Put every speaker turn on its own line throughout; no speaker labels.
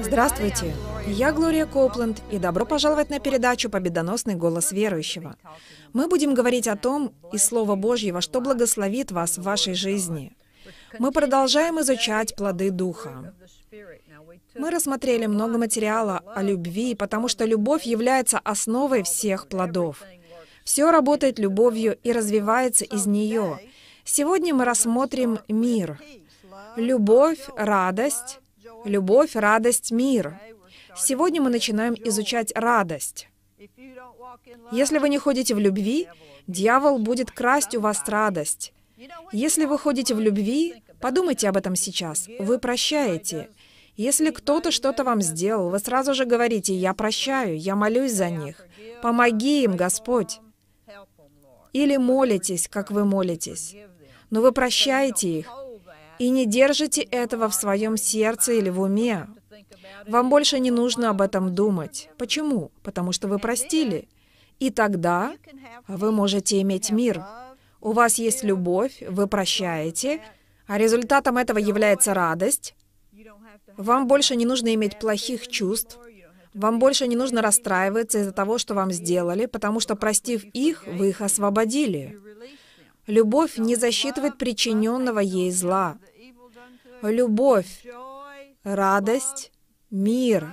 Здравствуйте, я Глория Копланд и добро пожаловать на передачу «Победоносный голос верующего». Мы будем говорить о том из Слова Божьего, что благословит вас в вашей жизни. Мы продолжаем изучать плоды Духа. Мы рассмотрели много материала о любви, потому что любовь является основой всех плодов. Все работает любовью и развивается из нее. Сегодня мы рассмотрим мир, любовь, радость, Любовь, радость, мир. Сегодня мы начинаем изучать радость. Если вы не ходите в любви, дьявол будет красть у вас радость. Если вы ходите в любви, подумайте об этом сейчас. Вы прощаете. Если кто-то что-то вам сделал, вы сразу же говорите, «Я прощаю, я молюсь за них. Помоги им, Господь». Или молитесь, как вы молитесь. Но вы прощаете их. И не держите этого в своем сердце или в уме. Вам больше не нужно об этом думать. Почему? Потому что вы простили. И тогда вы можете иметь мир. У вас есть любовь, вы прощаете, а результатом этого является радость. Вам больше не нужно иметь плохих чувств. Вам больше не нужно расстраиваться из-за того, что вам сделали, потому что, простив их, вы их освободили. Любовь не засчитывает причиненного ей зла. Любовь, радость, мир.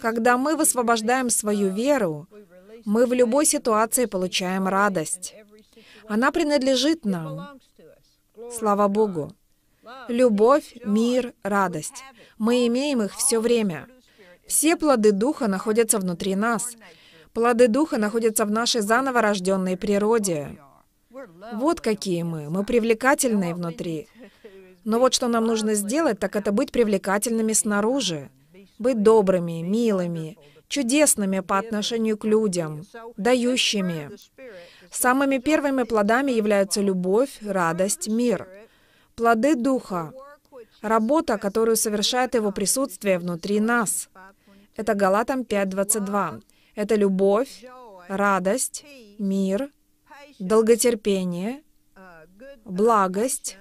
Когда мы высвобождаем свою веру, мы в любой ситуации получаем радость. Она принадлежит нам. Слава Богу. Любовь, мир, радость. Мы имеем их все время. Все плоды Духа находятся внутри нас. Плоды Духа находятся в нашей заново рожденной природе. Вот какие мы. Мы привлекательные внутри. Но вот что нам нужно сделать, так это быть привлекательными снаружи. Быть добрыми, милыми, чудесными по отношению к людям, дающими. Самыми первыми плодами являются любовь, радость, мир. Плоды Духа — работа, которую совершает Его присутствие внутри нас. Это Галатам 5.22. Это любовь, радость, мир — долготерпение, а, благость,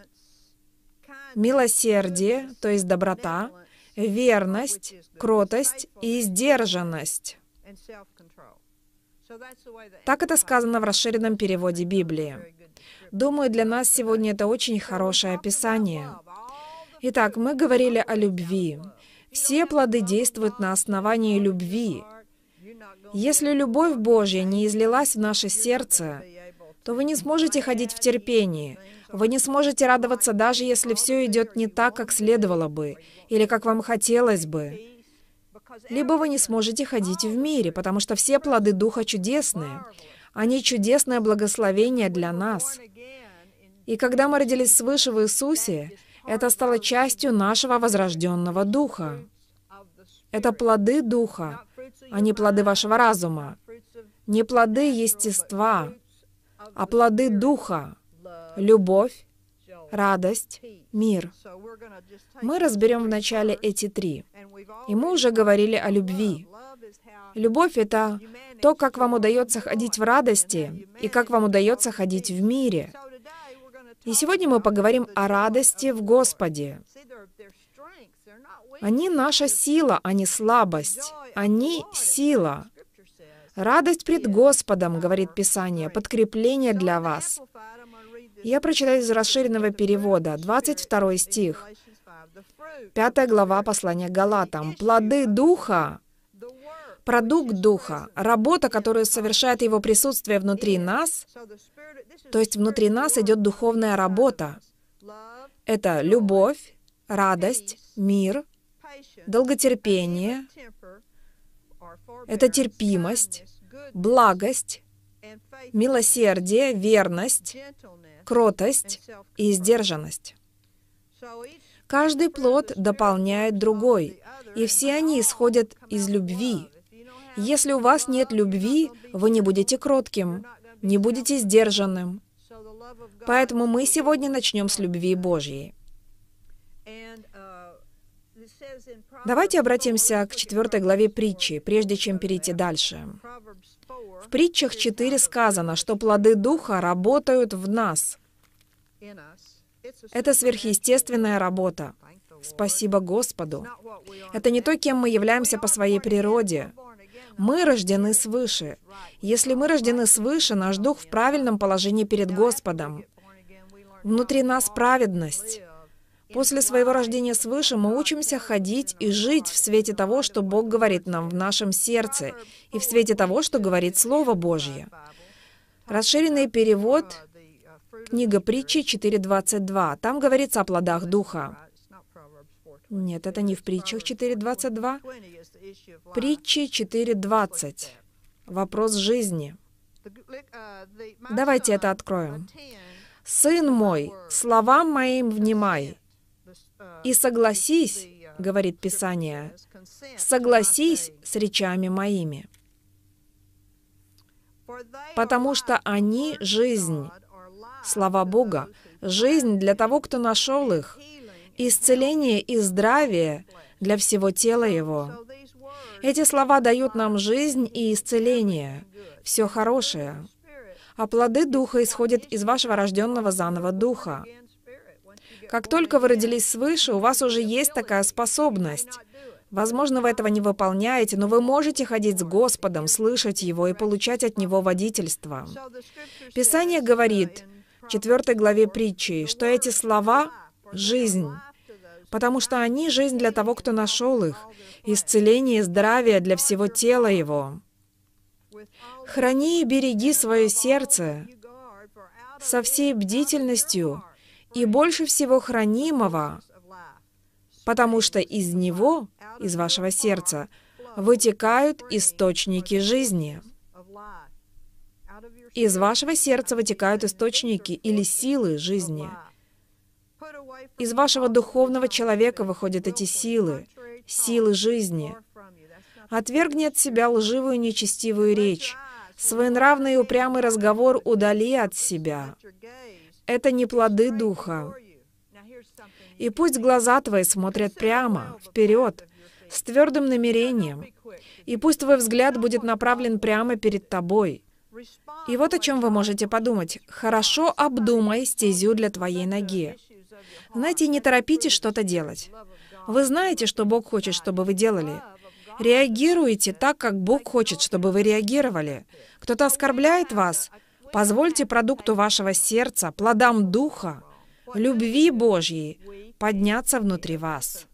милосердие, то есть доброта, верность, кротость и сдержанность. Так это сказано в расширенном переводе Библии. Думаю, для нас сегодня это очень хорошее описание. Итак, мы говорили о любви. Все плоды действуют на основании любви. Если любовь Божья не излилась в наше сердце, то вы не сможете ходить в терпении. Вы не сможете радоваться, даже если все идет не так, как следовало бы, или как вам хотелось бы. Либо вы не сможете ходить в мире, потому что все плоды Духа чудесные. Они чудесное благословение для нас. И когда мы родились свыше в Иисусе, это стало частью нашего возрожденного Духа. Это плоды Духа, а не плоды вашего разума, не плоды естества, а плоды Духа — любовь, радость, мир. Мы разберем вначале эти три. И мы уже говорили о любви. Любовь — это то, как вам удается ходить в радости и как вам удается ходить в мире. И сегодня мы поговорим о радости в Господе. Они наша сила, а не слабость. Они сила. Радость пред Господом, говорит Писание, подкрепление для вас. Я прочитаю из расширенного перевода, 22 стих, 5 глава послания Галатам. «Плоды Духа продукт Духа, работа, которую совершает Его присутствие внутри нас, то есть внутри нас идет духовная работа. Это любовь, радость, мир, долготерпение, это терпимость, благость, милосердие, верность, кротость и сдержанность. Каждый плод дополняет другой, и все они исходят из любви. Если у вас нет любви, вы не будете кротким, не будете сдержанным. Поэтому мы сегодня начнем с любви Божьей. Давайте обратимся к четвертой главе притчи, прежде чем перейти дальше. В притчах 4 сказано, что плоды Духа работают в нас. Это сверхъестественная работа. Спасибо Господу. Это не то, кем мы являемся по своей природе. Мы рождены свыше. Если мы рождены свыше, наш дух в правильном положении перед Господом. Внутри нас праведность. После своего рождения свыше мы учимся ходить и жить в свете того, что Бог говорит нам в нашем сердце, и в свете того, что говорит Слово Божье. Расширенный перевод Книга притчи 4.22. Там говорится о плодах Духа. Нет, это не в притчах 4.22. Притчи 4.20. Вопрос жизни. Давайте это откроем. «Сын мой, словам моим внимай, и согласись, говорит Писание, согласись с речами моими, потому что они — жизнь. Слава Бога, жизнь для того, кто нашел их, исцеление и здравие для всего тела его. Эти слова дают нам жизнь и исцеление, все хорошее. А плоды Духа исходят из вашего рожденного заново Духа. Как только вы родились свыше, у вас уже есть такая способность. Возможно, вы этого не выполняете, но вы можете ходить с Господом, слышать Его и получать от Него водительство. Писание говорит в 4 главе притчи, что эти слова — жизнь, потому что они — жизнь для того, кто нашел их, исцеление и здравие для всего тела его. Храни и береги свое сердце со всей бдительностью, и больше всего хранимого, потому что из него, из вашего сердца, вытекают источники жизни. Из вашего сердца вытекают источники или силы жизни. Из вашего духовного человека выходят эти силы, силы жизни. Отвергни от себя лживую нечестивую речь, своенравный и упрямый разговор удали от себя. Это не плоды духа. И пусть глаза твои смотрят прямо, вперед, с твердым намерением. И пусть твой взгляд будет направлен прямо перед тобой. И вот о чем вы можете подумать. Хорошо обдумай стезю для твоей ноги. Знаете, не торопитесь что-то делать. Вы знаете, что Бог хочет, чтобы вы делали. Реагируйте так, как Бог хочет, чтобы вы реагировали. Кто-то оскорбляет вас, Позвольте продукту вашего сердца, плодам Духа, любви Божьей подняться внутри вас.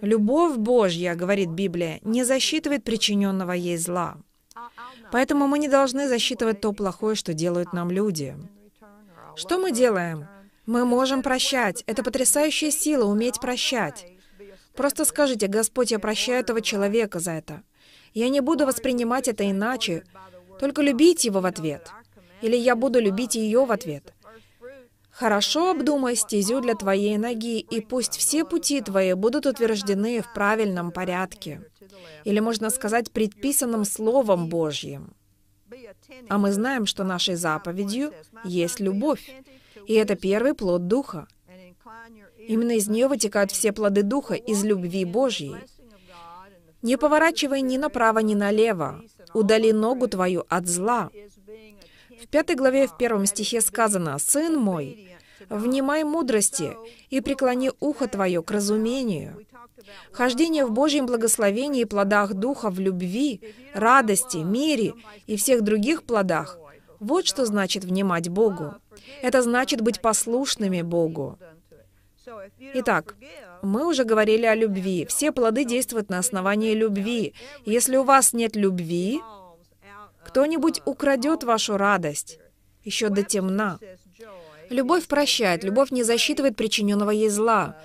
Любовь Божья, говорит Библия, не засчитывает причиненного ей зла. Поэтому мы не должны засчитывать то плохое, что делают нам люди. Что мы делаем? Мы можем прощать. Это потрясающая сила — уметь прощать. Просто скажите, «Господь, я прощаю этого человека за это. Я не буду воспринимать это иначе, только любить его в ответ. Или я буду любить ее в ответ. Хорошо обдумай стезю для твоей ноги, и пусть все пути твои будут утверждены в правильном порядке. Или можно сказать, предписанным Словом Божьим. А мы знаем, что нашей заповедью есть любовь, и это первый плод Духа. Именно из нее вытекают все плоды Духа, из любви Божьей. Не поворачивай ни направо, ни налево. Удали ногу твою от зла. В пятой главе в первом стихе сказано, «Сын мой, внимай мудрости и преклони ухо твое к разумению». Хождение в Божьем благословении плодах Духа в любви, радости, мире и всех других плодах – вот что значит внимать Богу. Это значит быть послушными Богу. Итак, мы уже говорили о любви. Все плоды действуют на основании любви. Если у вас нет любви, кто-нибудь украдет вашу радость еще до темна. Любовь прощает, любовь не засчитывает причиненного ей зла.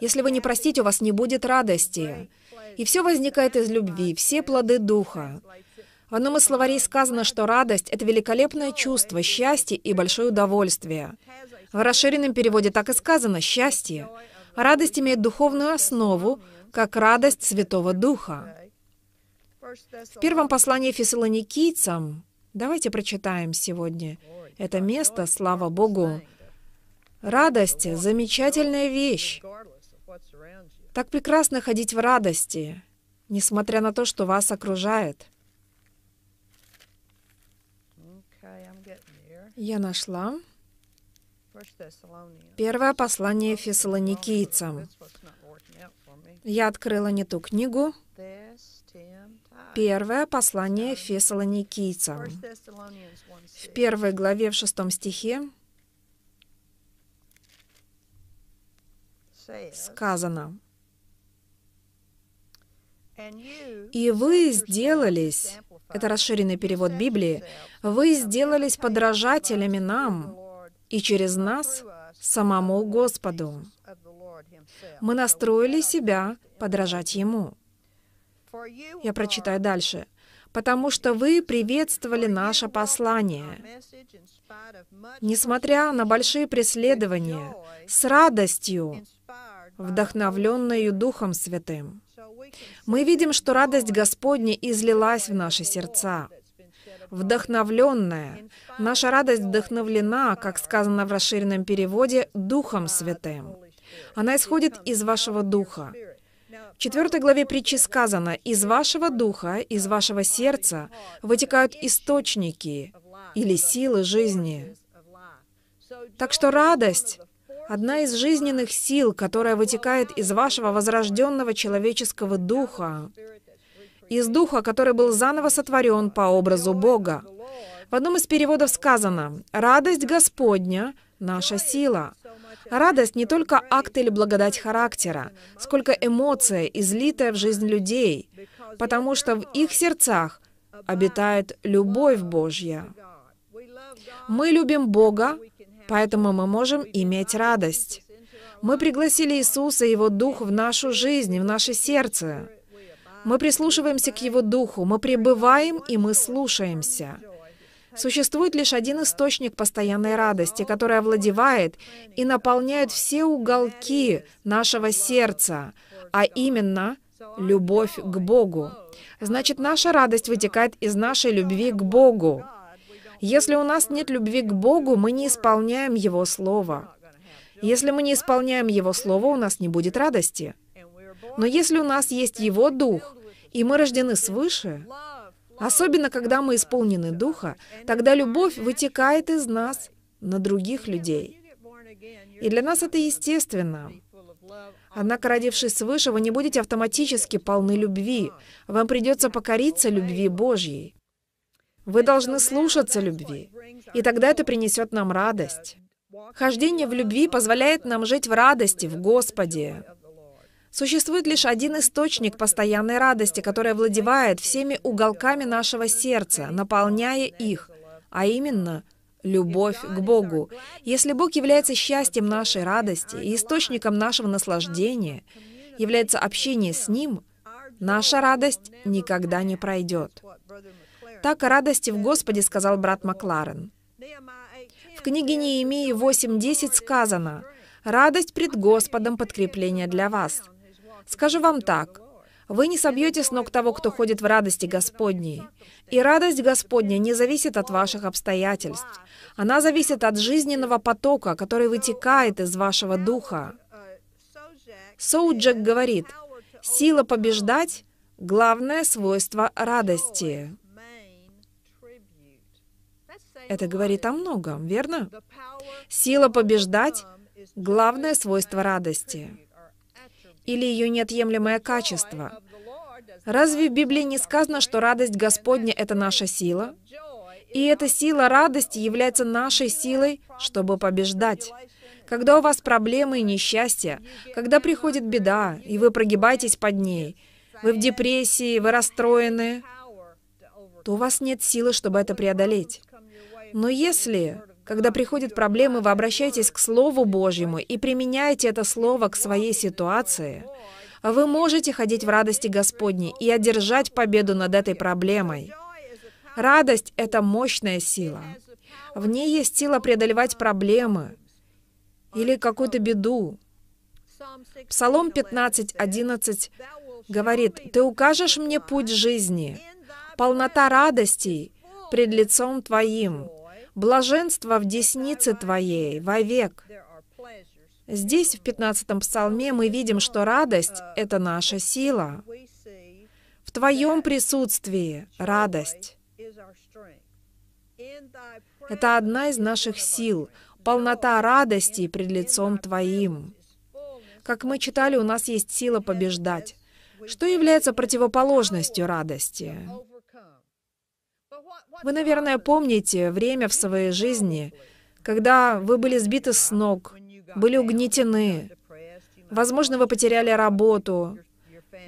Если вы не простите, у вас не будет радости. И все возникает из любви, все плоды духа. В одном из словарей сказано, что радость — это великолепное чувство, счастье и большое удовольствие. В расширенном переводе так и сказано «счастье». Радость имеет духовную основу, как радость Святого Духа. В первом послании фессалоникийцам, давайте прочитаем сегодня это место, слава Богу. Радость — замечательная вещь. Так прекрасно ходить в радости, несмотря на то, что вас окружает. Я нашла. Первое послание фессалоникийцам. Ну, я открыла не ту книгу. Первое послание фессалоникийцам. В первой главе, в шестом стихе сказано, «И вы сделались...» Это расширенный перевод Библии. «Вы сделались подражателями нам, и через нас самому Господу. Мы настроили себя подражать Ему. Я прочитаю дальше. «Потому что вы приветствовали наше послание. Несмотря на большие преследования, с радостью, вдохновленную Духом Святым». Мы видим, что радость Господня излилась в наши сердца – Вдохновленная Наша радость вдохновлена, как сказано в расширенном переводе, Духом Святым. Она исходит из вашего Духа. В 4 главе притчи сказано, «Из вашего духа, из вашего сердца вытекают источники или силы жизни». Так что радость — одна из жизненных сил, которая вытекает из вашего возрожденного человеческого духа, из духа, который был заново сотворен по образу Бога. В одном из переводов сказано «Радость Господня – наша сила». Радость не только акт или благодать характера, сколько эмоция, излитая в жизнь людей, потому что в их сердцах обитает любовь Божья. Мы любим Бога, поэтому мы можем иметь радость. Мы пригласили Иисуса и Его Дух в нашу жизнь, в наше сердце. Мы прислушиваемся к Его Духу, мы пребываем и мы слушаемся. Существует лишь один источник постоянной радости, который овладевает и наполняет все уголки нашего сердца, а именно любовь к Богу. Значит, наша радость вытекает из нашей любви к Богу. Если у нас нет любви к Богу, мы не исполняем Его Слово. Если мы не исполняем Его Слово, у нас не будет радости. Но если у нас есть Его Дух, и мы рождены свыше, особенно когда мы исполнены Духа, тогда любовь вытекает из нас на других людей. И для нас это естественно. Однако, родившись свыше, вы не будете автоматически полны любви. Вам придется покориться любви Божьей. Вы должны слушаться любви, и тогда это принесет нам радость. Хождение в любви позволяет нам жить в радости в Господе. Существует лишь один источник постоянной радости, который владевает всеми уголками нашего сердца, наполняя их, а именно любовь к Богу. Если Бог является счастьем нашей радости и источником нашего наслаждения, является общение с Ним, наша радость никогда не пройдет. Так о радости в Господе сказал брат Макларен. В книге Неемии 8.10 сказано «Радость пред Господом подкрепление для вас». Скажу вам так, вы не собьете с ног того, кто ходит в радости Господней. И радость Господня не зависит от ваших обстоятельств. Она зависит от жизненного потока, который вытекает из вашего духа. Соуджек говорит, сила побеждать — главное свойство радости. Это говорит о многом, верно? Сила побеждать — главное свойство радости или ее неотъемлемое качество. Разве в Библии не сказано, что радость Господня — это наша сила? И эта сила радости является нашей силой, чтобы побеждать. Когда у вас проблемы и несчастья, когда приходит беда, и вы прогибаетесь под ней, вы в депрессии, вы расстроены, то у вас нет силы, чтобы это преодолеть. Но если когда приходят проблемы, вы обращаетесь к Слову Божьему и применяете это Слово к своей ситуации. Вы можете ходить в радости Господней и одержать победу над этой проблемой. Радость — это мощная сила. В ней есть сила преодолевать проблемы или какую-то беду. Псалом 15:11 говорит, «Ты укажешь мне путь жизни, полнота радостей пред лицом Твоим, Блаженство в деснице Твоей вовек. Здесь, в 15-м псалме, мы видим, что радость — это наша сила. В Твоем присутствии радость. Это одна из наших сил, полнота радости пред лицом Твоим. Как мы читали, у нас есть сила побеждать, что является противоположностью радости. Вы, наверное, помните время в своей жизни, когда вы были сбиты с ног, были угнетены. Возможно, вы потеряли работу.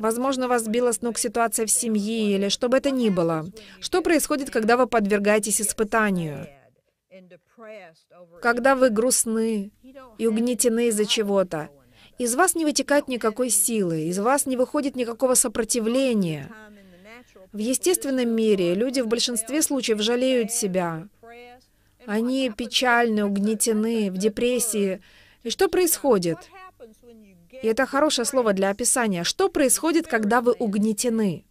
Возможно, вас сбила с ног ситуация в семье или что бы это ни было. Что происходит, когда вы подвергаетесь испытанию? Когда вы грустны и угнетены из-за чего-то, из вас не вытекает никакой силы, из вас не выходит никакого сопротивления. В естественном мире люди в большинстве случаев жалеют себя. Они печальны, угнетены, в депрессии. И что происходит? И это хорошее слово для описания. Что происходит, когда вы угнетены?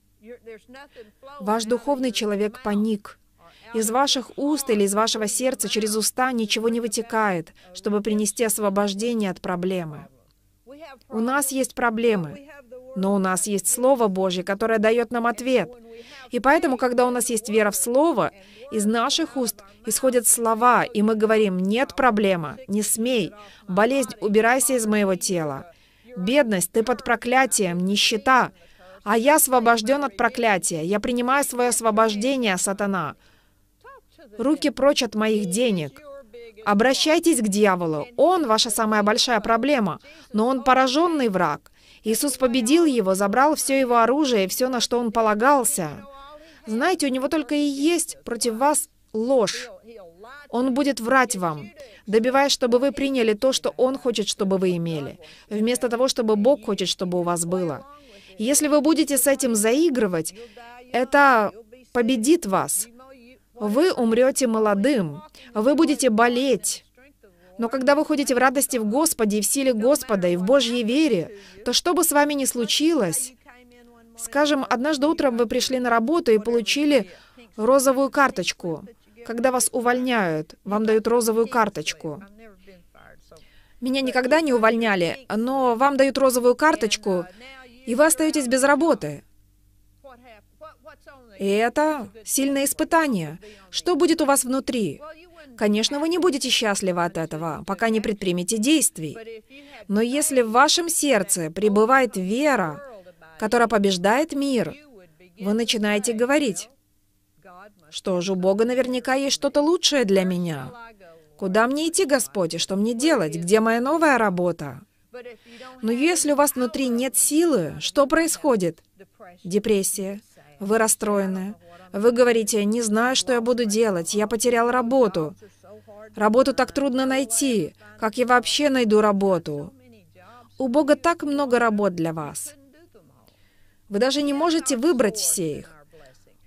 Ваш духовный человек паник. Из ваших уст или из вашего сердца через уста ничего не вытекает, чтобы принести освобождение от проблемы. У нас есть проблемы. Но у нас есть Слово Божье, которое дает нам ответ. И поэтому, когда у нас есть вера в Слово, из наших уст исходят слова, и мы говорим, нет проблема, не смей, болезнь, убирайся из моего тела. Бедность, ты под проклятием, нищета. А я освобожден от проклятия, я принимаю свое освобождение, сатана. Руки прочь от моих денег. Обращайтесь к дьяволу, он ваша самая большая проблема, но он пораженный враг. Иисус победил его, забрал все его оружие, все, на что он полагался. Знаете, у него только и есть против вас ложь. Он будет врать вам, добиваясь, чтобы вы приняли то, что Он хочет, чтобы вы имели, вместо того, чтобы Бог хочет, чтобы у вас было. Если вы будете с этим заигрывать, это победит вас. Вы умрете молодым, вы будете болеть, но когда вы ходите в радости в Господе и в силе Господа и в Божьей вере, то что бы с вами ни случилось, скажем, однажды утром вы пришли на работу и получили розовую карточку. Когда вас увольняют, вам дают розовую карточку. Меня никогда не увольняли, но вам дают розовую карточку, и вы остаетесь без работы. И это сильное испытание. Что будет у вас внутри? Конечно, вы не будете счастливы от этого, пока не предпримете действий. Но если в вашем сердце пребывает вера, которая побеждает мир, вы начинаете говорить, что же, у Бога наверняка есть что-то лучшее для меня. Куда мне идти, Господи? что мне делать? Где моя новая работа? Но если у вас внутри нет силы, что происходит? Депрессия, вы расстроены, вы говорите, не знаю, что я буду делать, я потерял работу. Работу так трудно найти. Как я вообще найду работу? У Бога так много работ для вас. Вы даже не можете выбрать все их.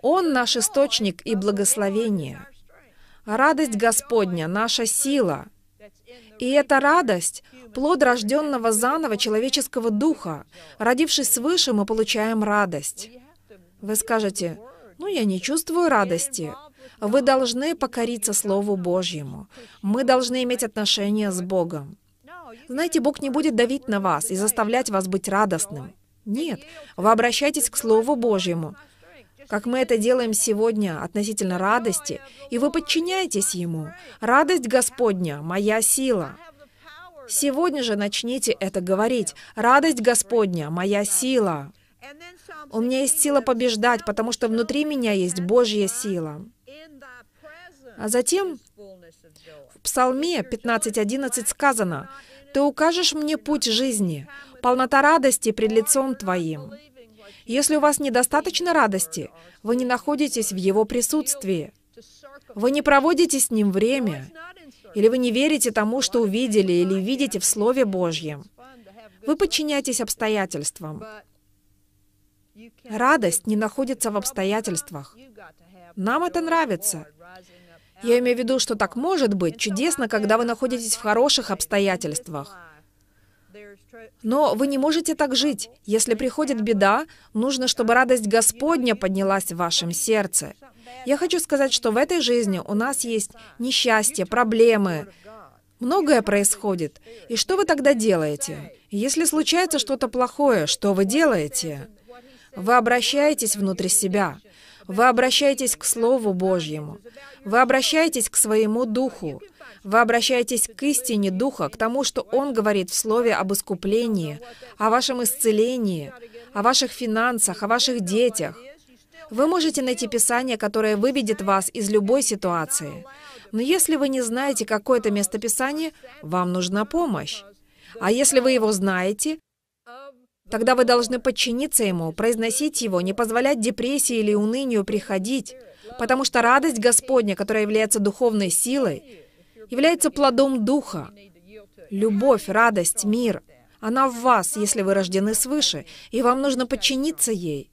Он наш источник и благословение. Радость Господня — наша сила. И эта радость — плод рожденного заново человеческого духа. Родившись свыше, мы получаем радость. Вы скажете, ну, я не чувствую радости. Вы должны покориться Слову Божьему. Мы должны иметь отношения с Богом. Знаете, Бог не будет давить на вас и заставлять вас быть радостным. Нет, вы обращайтесь к Слову Божьему, как мы это делаем сегодня относительно радости, и вы подчиняетесь Ему. Радость Господня – моя сила. Сегодня же начните это говорить. Радость Господня – моя сила. У меня есть сила побеждать, потому что внутри меня есть Божья сила. А затем в Псалме 15.11 сказано, «Ты укажешь мне путь жизни, полнота радости пред лицом Твоим». Если у вас недостаточно радости, вы не находитесь в Его присутствии. Вы не проводите с Ним время, или вы не верите тому, что увидели или видите в Слове Божьем. Вы подчиняетесь обстоятельствам. Радость не находится в обстоятельствах. Нам это нравится. Я имею в виду, что так может быть чудесно, когда вы находитесь в хороших обстоятельствах. Но вы не можете так жить. Если приходит беда, нужно, чтобы радость Господня поднялась в вашем сердце. Я хочу сказать, что в этой жизни у нас есть несчастье, проблемы, многое происходит. И что вы тогда делаете? Если случается что-то плохое, что вы делаете? Вы обращаетесь внутрь себя. Вы обращаетесь к Слову Божьему. Вы обращаетесь к своему Духу. Вы обращаетесь к истине Духа, к тому, что Он говорит в Слове об искуплении, о вашем исцелении, о ваших финансах, о ваших детях. Вы можете найти Писание, которое выведет вас из любой ситуации. Но если вы не знаете какое-то местописание, вам нужна помощь. А если вы его знаете, Тогда вы должны подчиниться ему, произносить его, не позволять депрессии или унынию приходить, потому что радость Господня, которая является духовной силой, является плодом Духа. Любовь, радость, мир — она в вас, если вы рождены свыше, и вам нужно подчиниться ей.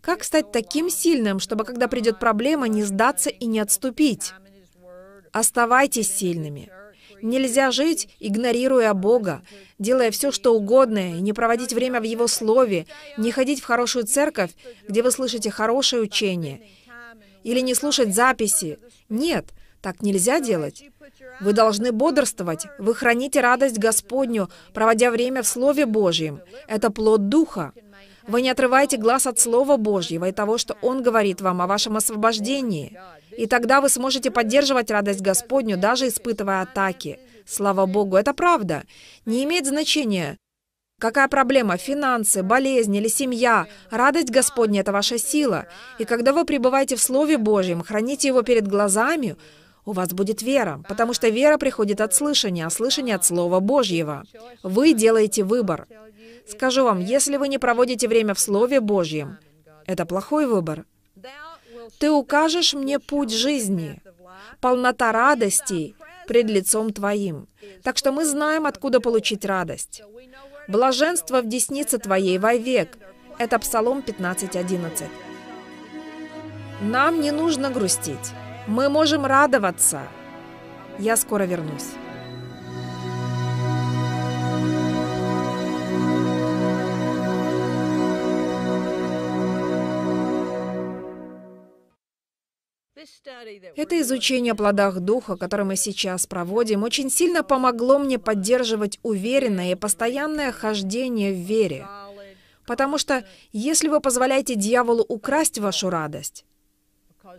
Как стать таким сильным, чтобы, когда придет проблема, не сдаться и не отступить? Оставайтесь сильными. Нельзя жить, игнорируя Бога, делая все, что угодно, и не проводить время в Его Слове, не ходить в хорошую церковь, где вы слышите хорошее учение, или не слушать записи. Нет, так нельзя делать. Вы должны бодрствовать, вы храните радость Господню, проводя время в Слове Божьем. Это плод Духа. Вы не отрываете глаз от Слова Божьего и того, что Он говорит вам о вашем освобождении. И тогда вы сможете поддерживать радость Господню, даже испытывая атаки. Слава Богу, это правда. Не имеет значения, Какая проблема? Финансы, болезнь или семья? Радость Господня – это ваша сила. И когда вы пребываете в Слове Божьем, храните его перед глазами, у вас будет вера, потому что вера приходит от слышания, а слышание от Слова Божьего. Вы делаете выбор. Скажу вам, если вы не проводите время в Слове Божьем, это плохой выбор. Ты укажешь мне путь жизни, полнота радости пред лицом Твоим. Так что мы знаем, откуда получить радость. Блаженство в деснице Твоей вовек. Это Псалом 15.11. Нам не нужно грустить. Мы можем радоваться. Я скоро вернусь. Это изучение плодах духа, которое мы сейчас проводим, очень сильно помогло мне поддерживать уверенное и постоянное хождение в вере. Потому что если вы позволяете дьяволу украсть вашу радость,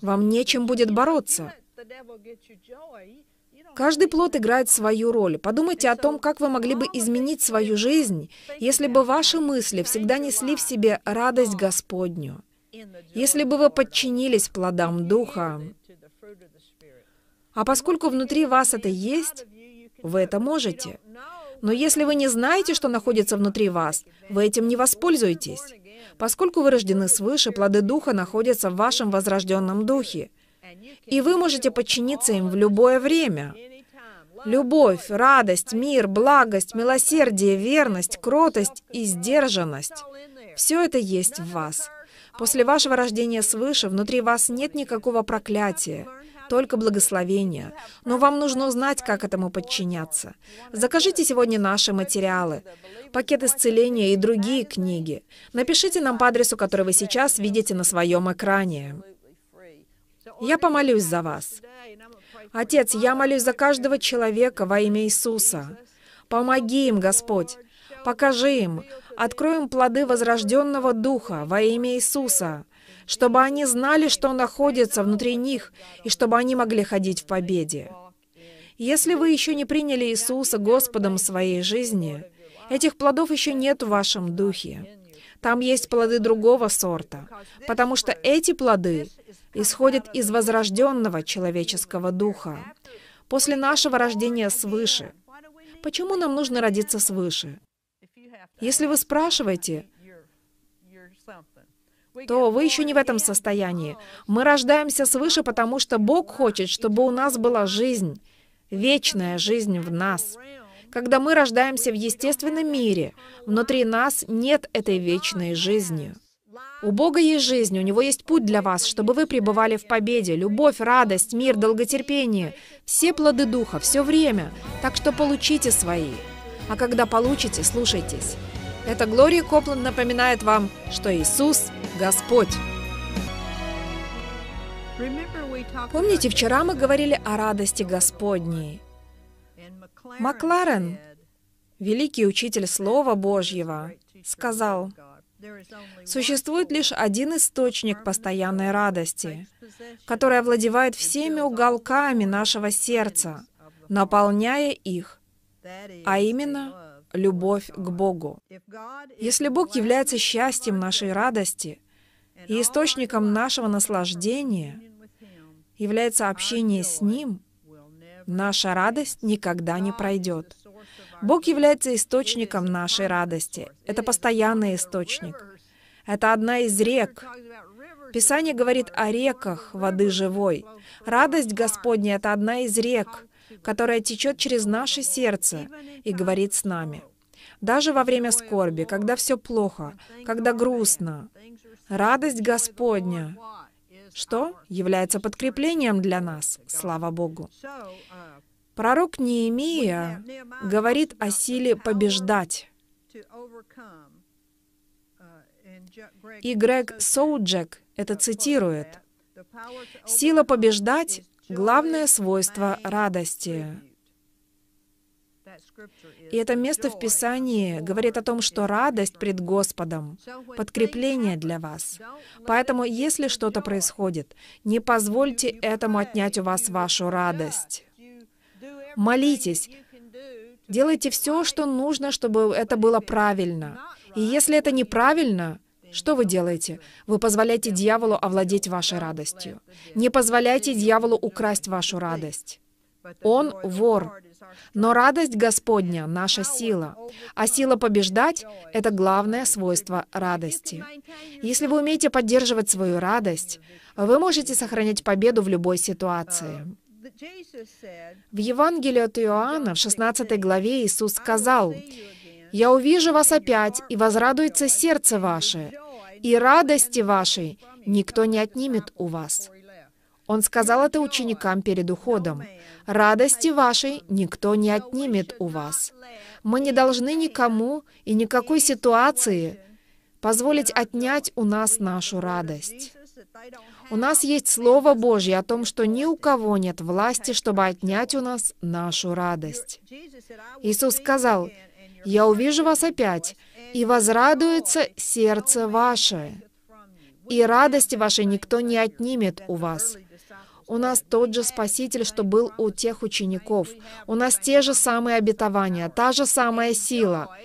вам нечем будет бороться. Каждый плод играет свою роль. Подумайте о том, как вы могли бы изменить свою жизнь, если бы ваши мысли всегда несли в себе радость Господню. Если бы вы подчинились плодам Духа, а поскольку внутри вас это есть, вы это можете. Но если вы не знаете, что находится внутри вас, вы этим не воспользуетесь. Поскольку вы рождены свыше, плоды Духа находятся в вашем возрожденном Духе. И вы можете подчиниться им в любое время. Любовь, радость, мир, благость, милосердие, верность, кротость и сдержанность – все это есть в вас. После вашего рождения свыше внутри вас нет никакого проклятия – только благословения. Но вам нужно узнать, как этому подчиняться. Закажите сегодня наши материалы, пакет исцеления и другие книги. Напишите нам по адресу, который вы сейчас видите на своем экране. Я помолюсь за вас. Отец, я молюсь за каждого человека во имя Иисуса. Помоги им, Господь. Покажи им. Откроем плоды возрожденного Духа во имя Иисуса чтобы они знали, что находится внутри них, и чтобы они могли ходить в победе. Если вы еще не приняли Иисуса Господом своей жизни, этих плодов еще нет в вашем духе. Там есть плоды другого сорта, потому что эти плоды исходят из возрожденного человеческого духа. После нашего рождения свыше. Почему нам нужно родиться свыше? Если вы спрашиваете, то вы еще не в этом состоянии. Мы рождаемся свыше, потому что Бог хочет, чтобы у нас была жизнь, вечная жизнь в нас. Когда мы рождаемся в естественном мире, внутри нас нет этой вечной жизни. У Бога есть жизнь, у Него есть путь для вас, чтобы вы пребывали в победе, любовь, радость, мир, долготерпение, все плоды Духа, все время. Так что получите свои. А когда получите, слушайтесь. Эта Глория Копланд напоминает вам, что Иисус – Господь. Помните, вчера мы говорили о радости Господней. Макларен, великий учитель Слова Божьего, сказал, Существует лишь один источник постоянной радости, который овладевает всеми уголками нашего сердца, наполняя их, а именно любовь к Богу. Если Бог является счастьем нашей радости и источником нашего наслаждения, является общение с Ним, наша радость никогда не пройдет. Бог является источником нашей радости. Это постоянный источник. Это одна из рек. Писание говорит о реках воды живой. Радость Господня — это одна из рек, которая течет через наше сердце и говорит с нами. Даже во время скорби, когда все плохо, когда грустно, радость Господня, что является подкреплением для нас, слава Богу. Пророк Неемия говорит о силе побеждать. И Грег Соуджек это цитирует. Сила побеждать главное свойство радости. И это место в Писании говорит о том, что радость пред Господом — подкрепление для вас. Поэтому, если что-то происходит, не позвольте этому отнять у вас вашу радость. Молитесь, делайте все, что нужно, чтобы это было правильно. И если это неправильно, что вы делаете? Вы позволяете дьяволу овладеть вашей радостью. Не позволяйте дьяволу украсть вашу радость. Он вор. Но радость Господня — наша сила. А сила побеждать — это главное свойство радости. Если вы умеете поддерживать свою радость, вы можете сохранять победу в любой ситуации. В Евангелии от Иоанна, в 16 главе, Иисус сказал, «Я увижу вас опять, и возрадуется сердце ваше, и радости вашей никто не отнимет у вас». Он сказал это ученикам перед уходом. «Радости вашей никто не отнимет у вас». Мы не должны никому и никакой ситуации позволить отнять у нас нашу радость. У нас есть Слово Божье о том, что ни у кого нет власти, чтобы отнять у нас нашу радость. Иисус сказал, «Я увижу вас опять, и возрадуется сердце ваше, и радости вашей никто не отнимет у вас. У нас тот же Спаситель, что был у тех учеников. У нас те же самые обетования, та же самая сила.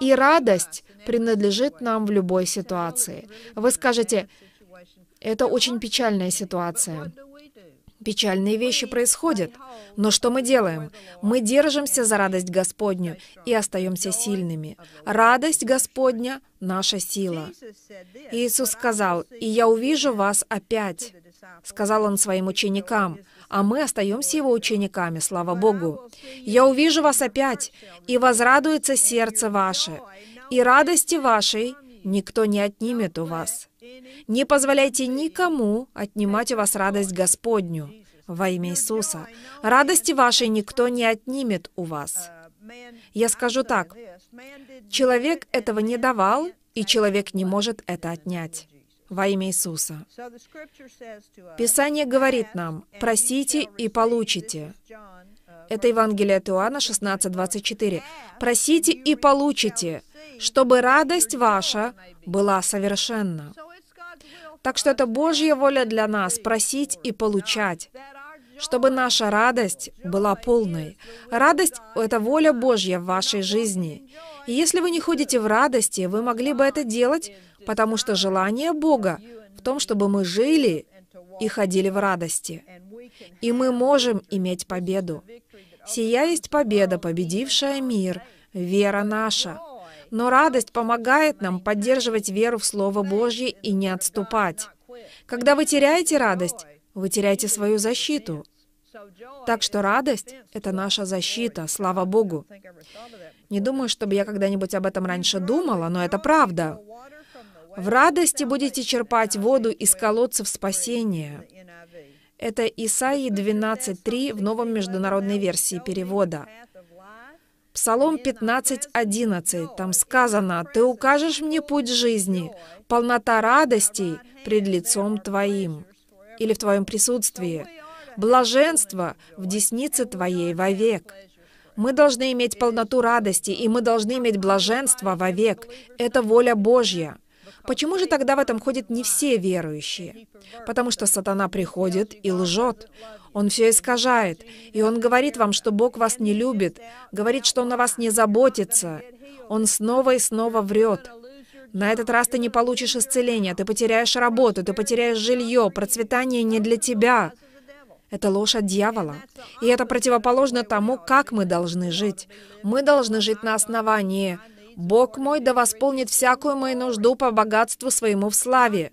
И радость принадлежит нам в любой ситуации. Вы скажете, это очень печальная ситуация. Печальные вещи происходят. Но что мы делаем? Мы держимся за радость Господню и остаемся сильными. Радость Господня — наша сила. Иисус сказал, «И я увижу вас опять», — сказал Он своим ученикам, а мы остаемся Его учениками, слава Богу. «Я увижу вас опять, и возрадуется сердце ваше, и радости вашей никто не отнимет у вас. Не позволяйте никому отнимать у вас радость Господню во имя Иисуса. Радости вашей никто не отнимет у вас. Я скажу так. Человек этого не давал, и человек не может это отнять во имя Иисуса. Писание говорит нам, просите и получите. Это Евангелие от Иоанна 16, 24. «Просите и получите, чтобы радость ваша была совершенна. Так что это Божья воля для нас просить и получать, чтобы наша радость была полной. Радость — это воля Божья в вашей жизни. И если вы не ходите в радости, вы могли бы это делать, потому что желание Бога в том, чтобы мы жили и ходили в радости. И мы можем иметь победу. Сия есть победа, победившая мир, вера наша. Но радость помогает нам поддерживать веру в Слово Божье и не отступать. Когда вы теряете радость, вы теряете свою защиту. Так что радость — это наша защита, слава Богу. Не думаю, чтобы я когда-нибудь об этом раньше думала, но это правда. В радости будете черпать воду из колодцев спасения. Это Исаии 12.3 в новом международной версии перевода. Псалом 15.11, там сказано, «Ты укажешь мне путь жизни, полнота радостей пред лицом Твоим» или в Твоем присутствии, «блаженство в деснице Твоей вовек». Мы должны иметь полноту радости, и мы должны иметь блаженство вовек. Это воля Божья — Почему же тогда в этом ходят не все верующие? Потому что сатана приходит и лжет. Он все искажает. И он говорит вам, что Бог вас не любит, говорит, что он о вас не заботится. Он снова и снова врет. На этот раз ты не получишь исцеления, ты потеряешь работу, ты потеряешь жилье, процветание не для тебя. Это ложь от дьявола. И это противоположно тому, как мы должны жить. Мы должны жить на основании Бог мой да восполнит всякую мою нужду по богатству своему в славе.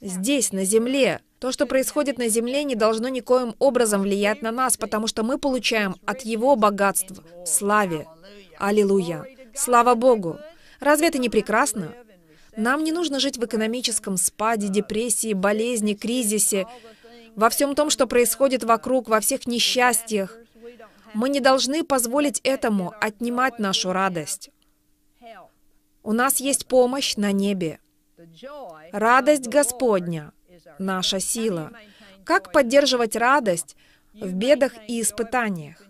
Здесь, на земле. То, что происходит на земле, не должно никоим образом влиять на нас, потому что мы получаем от Его богатств в славе. Аллилуйя! Слава Богу! Разве это не прекрасно? Нам не нужно жить в экономическом спаде, депрессии, болезни, кризисе, во всем том, что происходит вокруг, во всех несчастьях. Мы не должны позволить этому отнимать нашу радость. У нас есть помощь на небе. Радость Господня — наша сила. Как поддерживать радость в бедах и испытаниях?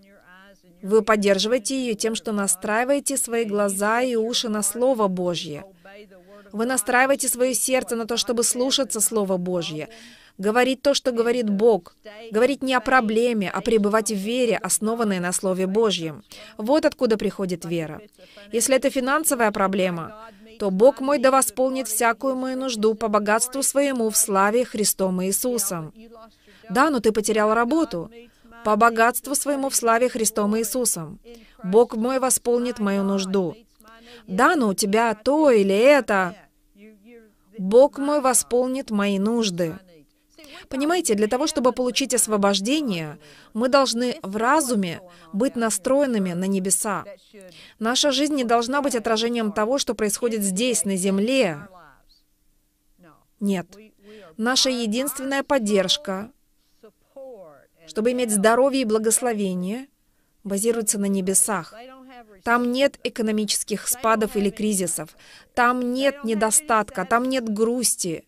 Вы поддерживаете ее тем, что настраиваете свои глаза и уши на Слово Божье. Вы настраиваете свое сердце на то, чтобы слушаться Слово Божье говорить то, что говорит Бог, говорить не о проблеме, а пребывать в вере, основанной на Слове Божьем. Вот откуда приходит вера. Если это финансовая проблема, то Бог мой да восполнит всякую мою нужду по богатству своему в славе Христом Иисусом. Да, но ты потерял работу. По богатству своему в славе Христом Иисусом. Бог мой восполнит мою нужду. Да, но у тебя то или это. Бог мой восполнит мои нужды. Понимаете, для того, чтобы получить освобождение, мы должны в разуме быть настроенными на небеса. Наша жизнь не должна быть отражением того, что происходит здесь, на земле. Нет. Наша единственная поддержка, чтобы иметь здоровье и благословение, базируется на небесах. Там нет экономических спадов или кризисов. Там нет недостатка, там нет грусти,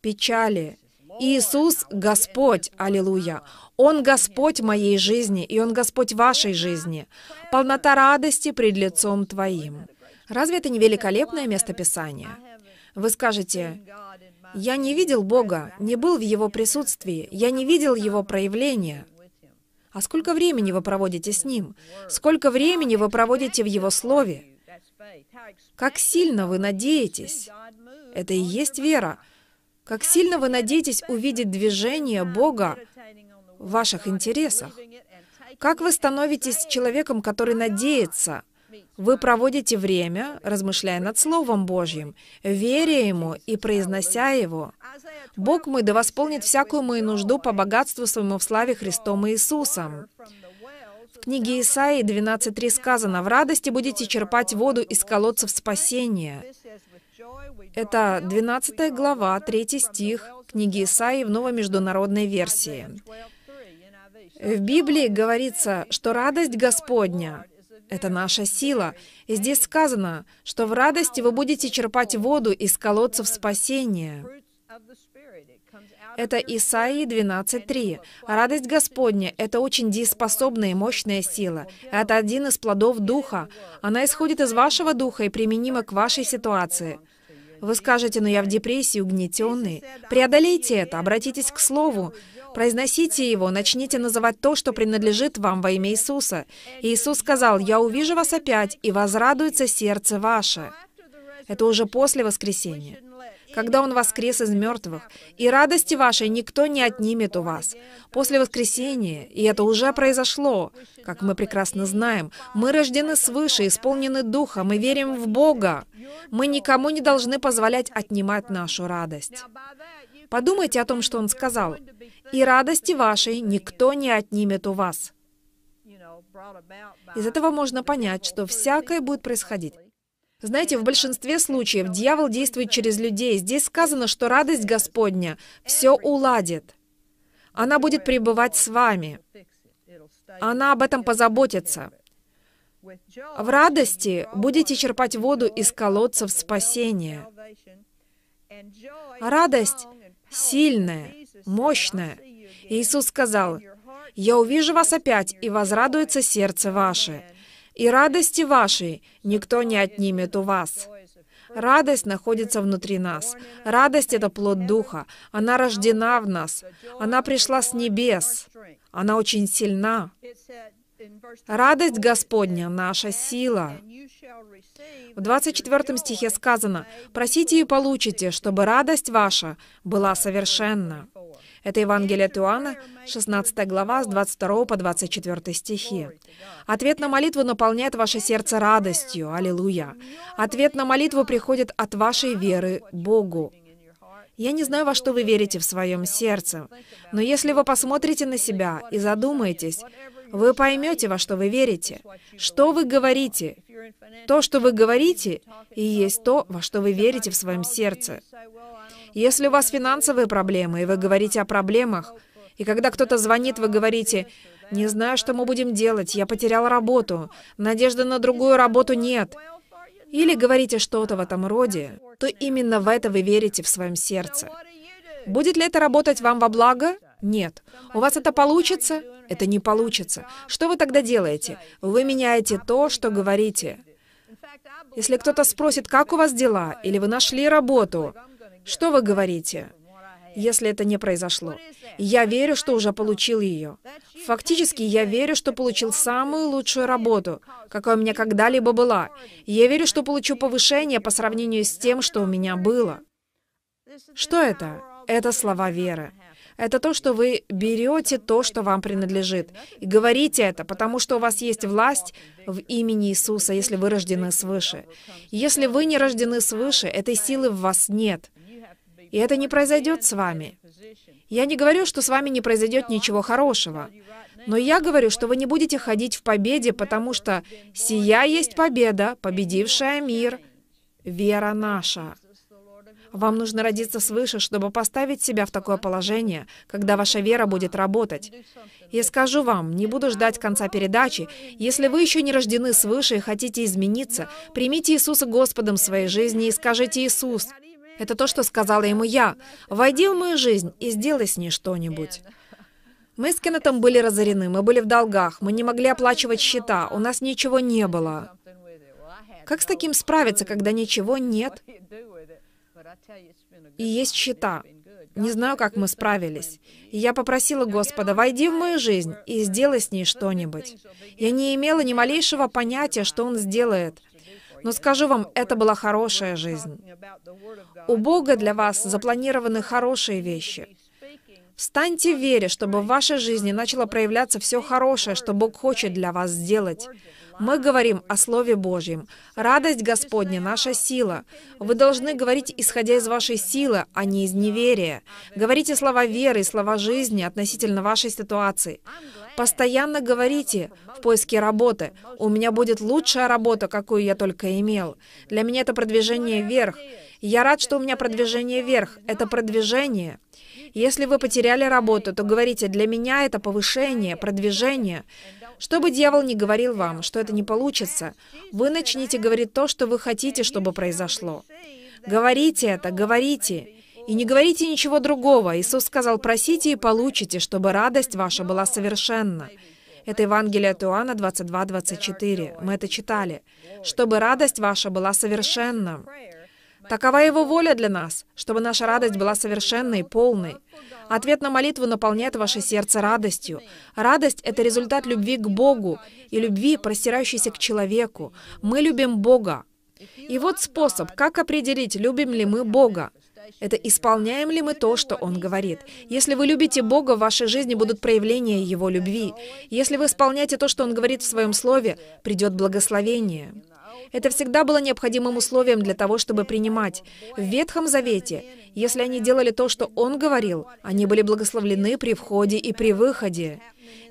печали, Иисус – Господь, аллилуйя. Он Господь моей жизни, и Он Господь вашей жизни. Полнота радости пред лицом Твоим. Разве это не великолепное местописание? Вы скажете, «Я не видел Бога, не был в Его присутствии, я не видел Его проявления». А сколько времени вы проводите с Ним? Сколько времени вы проводите в Его Слове? Как сильно вы надеетесь? Это и есть вера — как сильно вы надеетесь увидеть движение Бога в ваших интересах? Как вы становитесь человеком, который надеется? Вы проводите время, размышляя над Словом Божьим, веря Ему и произнося Его. Бог мой да восполнит всякую мою нужду по богатству своему в славе Христом Иисусом. В книге Исаии 12.3 сказано, «В радости будете черпать воду из колодцев спасения». Это 12 глава, 3 стих книги Исаии в новой международной версии. В Библии говорится, что радость Господня — это наша сила. И здесь сказано, что в радости вы будете черпать воду из колодцев спасения. Это Исаии 12.3. Радость Господня — это очень дееспособная и мощная сила. Это один из плодов Духа. Она исходит из вашего Духа и применима к вашей ситуации. Вы скажете, но я в депрессии, угнетенный. Преодолейте это, обратитесь к Слову, произносите его, начните называть то, что принадлежит вам во имя Иисуса. И Иисус сказал, «Я увижу вас опять, и возрадуется сердце ваше». Это уже после воскресения когда Он воскрес из мертвых, и радости вашей никто не отнимет у вас. После воскресения, и это уже произошло, как мы прекрасно знаем, мы рождены свыше, исполнены Духа, мы верим в Бога. Мы никому не должны позволять отнимать нашу радость. Подумайте о том, что Он сказал. «И радости вашей никто не отнимет у вас». Из этого можно понять, что всякое будет происходить знаете, в большинстве случаев дьявол действует через людей. Здесь сказано, что радость Господня все уладит. Она будет пребывать с вами. Она об этом позаботится. В радости будете черпать воду из колодцев спасения. Радость сильная, мощная. Иисус сказал, «Я увижу вас опять, и возрадуется сердце ваше» и радости вашей никто не отнимет у вас. Радость находится внутри нас. Радость — это плод Духа. Она рождена в нас. Она пришла с небес. Она очень сильна. Радость Господня — наша сила. В 24 стихе сказано, «Просите и получите, чтобы радость ваша была совершенна». Это Евангелие от Иоанна, 16 глава, с 22 по 24 стихи. Ответ на молитву наполняет ваше сердце радостью. Аллилуйя. Ответ на молитву приходит от вашей веры Богу. Я не знаю, во что вы верите в своем сердце, но если вы посмотрите на себя и задумаетесь, вы поймете, во что вы верите, что вы говорите. То, что вы говорите, и есть то, во что вы верите в своем сердце. Если у вас финансовые проблемы, и вы говорите о проблемах, и когда кто-то звонит, вы говорите, «Не знаю, что мы будем делать, я потерял работу, надежды на другую работу нет», или говорите что-то в этом роде, то именно в это вы верите в своем сердце. Будет ли это работать вам во благо? Нет. У вас это получится? Это не получится. Что вы тогда делаете? Вы меняете то, что говорите. Если кто-то спросит, как у вас дела, или вы нашли работу, что вы говорите? если это не произошло. Я верю, что уже получил ее. Фактически, я верю, что получил самую лучшую работу, какая у меня когда-либо была. Я верю, что получу повышение по сравнению с тем, что у меня было. Что это? Это слова веры. Это то, что вы берете то, что вам принадлежит, и говорите это, потому что у вас есть власть в имени Иисуса, если вы рождены свыше. Если вы не рождены свыше, этой силы в вас нет. И это не произойдет с вами. Я не говорю, что с вами не произойдет ничего хорошего. Но я говорю, что вы не будете ходить в победе, потому что «сия есть победа, победившая мир, вера наша». Вам нужно родиться свыше, чтобы поставить себя в такое положение, когда ваша вера будет работать. Я скажу вам, не буду ждать конца передачи, если вы еще не рождены свыше и хотите измениться, примите Иисуса Господом в своей жизни и скажите «Иисус, это то, что сказала ему я. «Войди в мою жизнь и сделай с ней что-нибудь». Мы с Кеннетом были разорены, мы были в долгах, мы не могли оплачивать счета, у нас ничего не было. Как с таким справиться, когда ничего нет? И есть счета. Не знаю, как мы справились. И я попросила Господа, войди в мою жизнь и сделай с ней что-нибудь. Я не имела ни малейшего понятия, что Он сделает. Но скажу вам, это была хорошая жизнь. У Бога для вас запланированы хорошие вещи. Встаньте в вере, чтобы в вашей жизни начало проявляться все хорошее, что Бог хочет для вас сделать. Мы говорим о Слове Божьем. Радость Господня — наша сила. Вы должны говорить, исходя из вашей силы, а не из неверия. Говорите слова веры и слова жизни относительно вашей ситуации. Постоянно говорите в поиске работы. «У меня будет лучшая работа, какую я только имел». Для меня это продвижение вверх. Я рад, что у меня продвижение вверх. Это продвижение — если вы потеряли работу, то говорите, для меня это повышение, продвижение. Что бы дьявол ни говорил вам, что это не получится, вы начните говорить то, что вы хотите, чтобы произошло. Говорите это, говорите. И не говорите ничего другого. Иисус сказал, просите и получите, чтобы радость ваша была совершенна. Это Евангелие от Иоанна 22, 24. Мы это читали. «Чтобы радость ваша была совершенна». Такова Его воля для нас, чтобы наша радость была совершенной и полной. Ответ на молитву наполняет ваше сердце радостью. Радость — это результат любви к Богу и любви, простирающейся к человеку. Мы любим Бога. И вот способ, как определить, любим ли мы Бога. Это исполняем ли мы то, что Он говорит. Если вы любите Бога, в вашей жизни будут проявления Его любви. Если вы исполняете то, что Он говорит в Своем Слове, придет благословение. Это всегда было необходимым условием для того, чтобы принимать. В Ветхом Завете, если они делали то, что Он говорил, они были благословлены при входе и при выходе.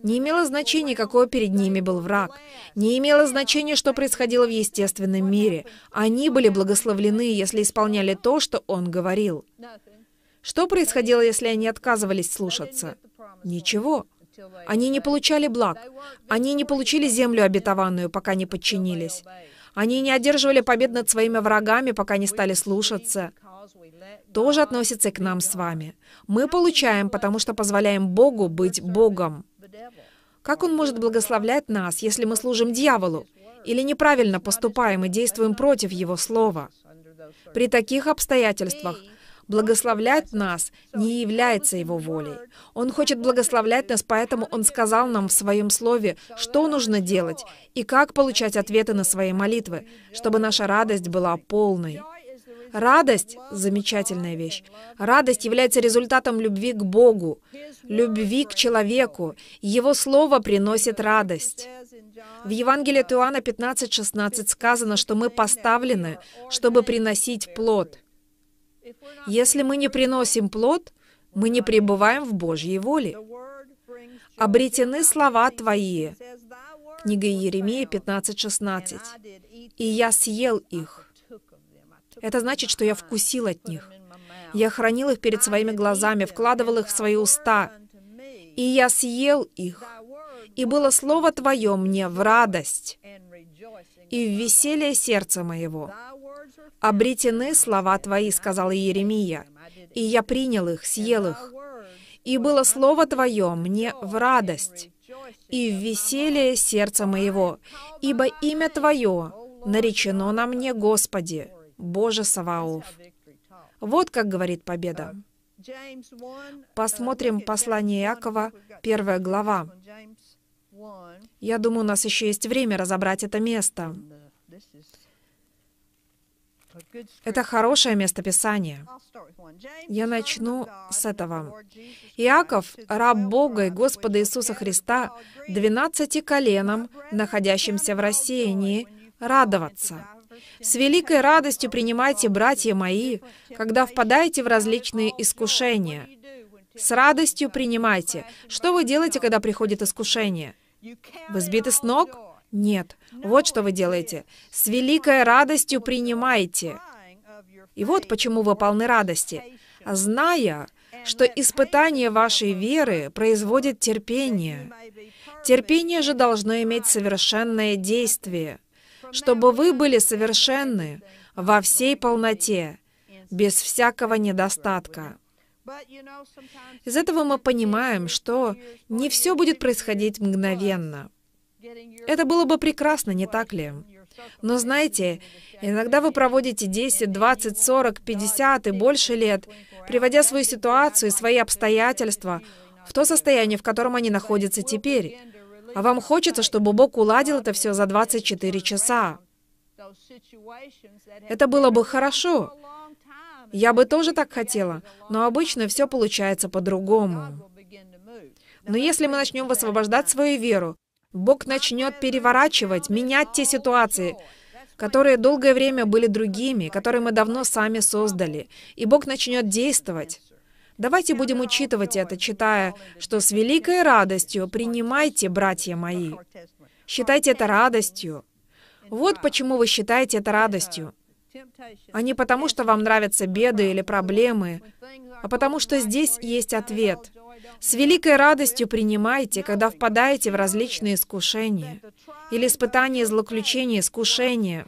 Не имело значения, какой перед ними был враг. Не имело значения, что происходило в естественном мире. Они были благословлены, если исполняли то, что Он говорил. Что происходило, если они отказывались слушаться? Ничего. Они не получали благ. Они не получили землю обетованную, пока не подчинились. Они не одерживали побед над своими врагами, пока не стали слушаться. Тоже относится и к нам с вами. Мы получаем, потому что позволяем Богу быть Богом. Как Он может благословлять нас, если мы служим дьяволу? Или неправильно поступаем и действуем против Его Слова? При таких обстоятельствах – Благословлять нас не является Его волей. Он хочет благословлять нас, поэтому Он сказал нам в Своем Слове, что нужно делать и как получать ответы на свои молитвы, чтобы наша радость была полной. Радость — замечательная вещь. Радость является результатом любви к Богу, любви к человеку. Его Слово приносит радость. В Евангелии от Иоанна 15, 16 сказано, что мы поставлены, чтобы приносить плод. Если мы не приносим плод, мы не пребываем в Божьей воле. Обретены слова Твои. Книга Еремии 15.16. «И я съел их». Это значит, что я вкусил от них. Я хранил их перед своими глазами, вкладывал их в свои уста. «И я съел их, и было слово Твое мне в радость и в веселье сердца моего. «Обретены слова Твои», — сказал Иеремия, — «и я принял их, съел их. И было слово Твое мне в радость, и в веселье сердца моего, ибо имя Твое наречено на мне, Господи, Боже Саваоф». Вот как говорит победа. Посмотрим послание Иакова, первая глава. Я думаю, у нас еще есть время разобрать это место. Это хорошее местописание. Я начну с этого. Иаков, раб Бога и Господа Иисуса Христа, двенадцати коленам, находящимся в рассеянии, радоваться. С великой радостью принимайте, братья мои, когда впадаете в различные искушения. С радостью принимайте. Что вы делаете, когда приходит искушение? Вы сбиты с ног? Нет. Вот что вы делаете. С великой радостью принимаете. И вот почему вы полны радости. Зная, что испытание вашей веры производит терпение. Терпение же должно иметь совершенное действие, чтобы вы были совершенны во всей полноте, без всякого недостатка. Из этого мы понимаем, что не все будет происходить мгновенно. Это было бы прекрасно, не так ли? Но знаете, иногда вы проводите 10, 20, 40, 50 и больше лет, приводя свою ситуацию и свои обстоятельства в то состояние, в котором они находятся теперь. А вам хочется, чтобы Бог уладил это все за 24 часа. Это было бы хорошо, я бы тоже так хотела, но обычно все получается по-другому. Но если мы начнем высвобождать свою веру, Бог начнет переворачивать, менять те ситуации, которые долгое время были другими, которые мы давно сами создали. И Бог начнет действовать. Давайте будем учитывать это, читая, что с великой радостью принимайте, братья мои. Считайте это радостью. Вот почему вы считаете это радостью а не потому, что вам нравятся беды или проблемы, а потому что здесь есть ответ. С великой радостью принимайте, когда впадаете в различные искушения или испытания злоключения, искушения.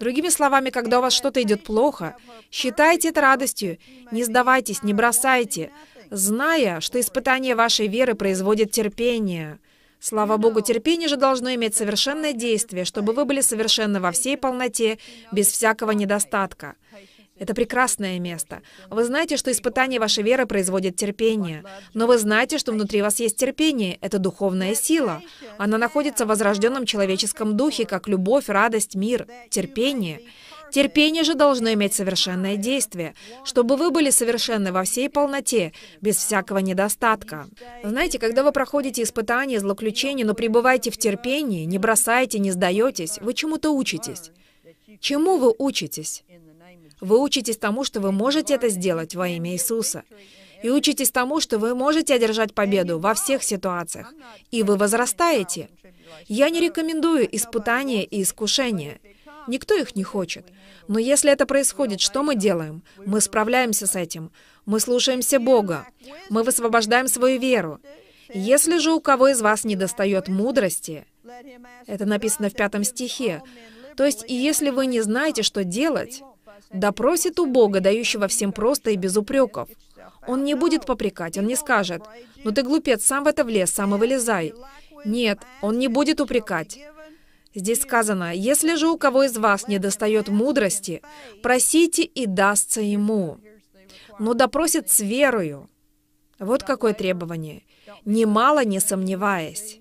Другими словами, когда у вас что-то идет плохо, считайте это радостью, не сдавайтесь, не бросайте, зная, что испытание вашей веры производит терпение – Слава Богу, терпение же должно иметь совершенное действие, чтобы вы были совершенны во всей полноте, без всякого недостатка. Это прекрасное место. Вы знаете, что испытание вашей веры производит терпение. Но вы знаете, что внутри вас есть терпение. Это духовная сила. Она находится в возрожденном человеческом духе, как любовь, радость, мир, терпение. Терпение же должно иметь совершенное действие, чтобы вы были совершенны во всей полноте, без всякого недостатка. Знаете, когда вы проходите испытания, злоключения, но пребываете в терпении, не бросаете, не сдаетесь, вы чему-то учитесь. Чему вы учитесь? Вы учитесь тому, что вы можете это сделать во имя Иисуса. И учитесь тому, что вы можете одержать победу во всех ситуациях. И вы возрастаете. Я не рекомендую испытания и искушения. Никто их не хочет. Но если это происходит, что мы делаем? Мы справляемся с этим. Мы слушаемся Бога. Мы высвобождаем свою веру. Если же у кого из вас не достает мудрости, это написано в пятом стихе, то есть, и если вы не знаете, что делать, допросит у Бога, дающего всем просто и без упреков. Он не будет попрекать, он не скажет, «Ну ты глупец, сам в это влез, сам и вылезай». Нет, он не будет упрекать. Здесь сказано, «Если же у кого из вас недостает мудрости, просите, и дастся ему». Но допросит с верою. Вот какое требование. «Немало не сомневаясь».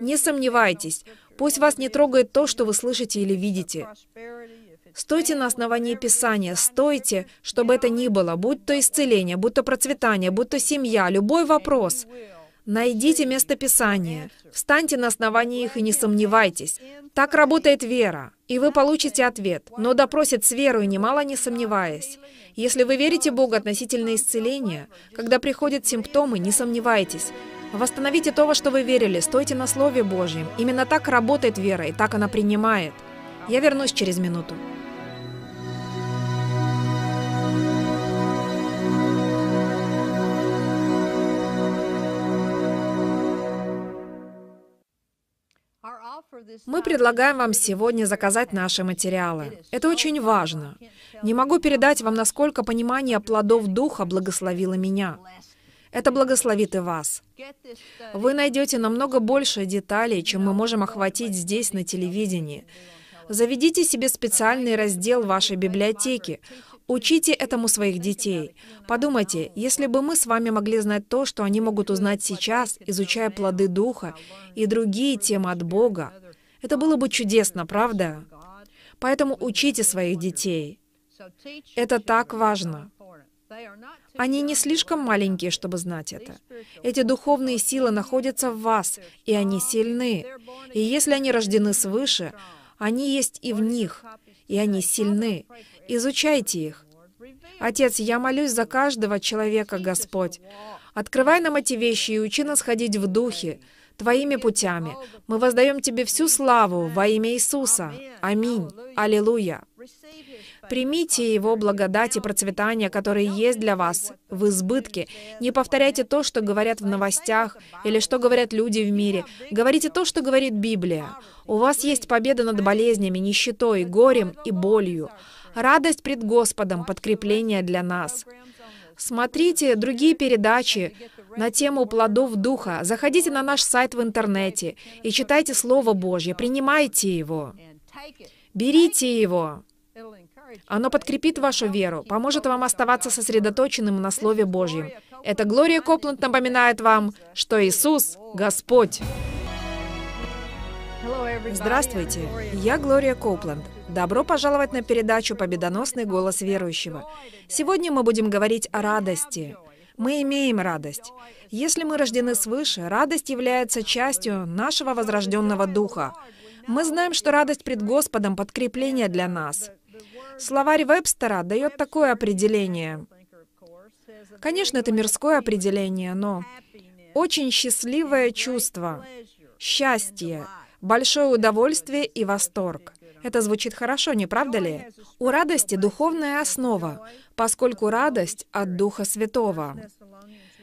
Не сомневайтесь, пусть вас не трогает то, что вы слышите или видите. Стойте на основании Писания, стойте, чтобы это ни было, будь то исцеление, будь то процветание, будь то семья, любой вопрос – Найдите местописание, встаньте на основании их и не сомневайтесь. Так работает вера, и вы получите ответ, но допросит с верой, немало не сомневаясь. Если вы верите Богу относительно исцеления, когда приходят симптомы, не сомневайтесь. Восстановите то, во что вы верили, стойте на Слове Божьем. Именно так работает вера, и так она принимает. Я вернусь через минуту. Мы предлагаем вам сегодня заказать наши материалы. Это очень важно. Не могу передать вам, насколько понимание плодов Духа благословило меня. Это благословит и вас. Вы найдете намного больше деталей, чем мы можем охватить здесь, на телевидении. Заведите себе специальный раздел вашей библиотеки. Учите этому своих детей. Подумайте, если бы мы с вами могли знать то, что они могут узнать сейчас, изучая плоды Духа и другие темы от Бога, это было бы чудесно, правда? Поэтому учите своих детей. Это так важно. Они не слишком маленькие, чтобы знать это. Эти духовные силы находятся в вас, и они сильны. И если они рождены свыше, они есть и в них, и они сильны. Изучайте их. Отец, я молюсь за каждого человека, Господь. Открывай нам эти вещи и учи нас ходить в духе, Твоими путями. Мы воздаем Тебе всю славу во имя Иисуса. Аминь. Аллилуйя. Примите Его благодать и процветание, которые есть для вас, в избытке. Не повторяйте то, что говорят в новостях или что говорят люди в мире. Говорите то, что говорит Библия. У вас есть победа над болезнями, нищетой, горем и болью. Радость пред Господом, подкрепление для нас. Смотрите другие передачи, на тему плодов Духа. Заходите на наш сайт в интернете и читайте Слово Божье, принимайте его, берите его. Оно подкрепит вашу веру, поможет вам оставаться сосредоточенным на Слове Божьем. Это Глория Копланд напоминает вам, что Иисус — Господь. Здравствуйте, я Глория Копланд. Добро пожаловать на передачу «Победоносный голос верующего». Сегодня мы будем говорить о радости — мы имеем радость. Если мы рождены свыше, радость является частью нашего возрожденного духа. Мы знаем, что радость пред Господом — подкрепление для нас. Словарь Вебстера дает такое определение. Конечно, это мирское определение, но очень счастливое чувство, счастье, большое удовольствие и восторг. Это звучит хорошо, не правда ли? У радости духовная основа, поскольку радость от Духа Святого.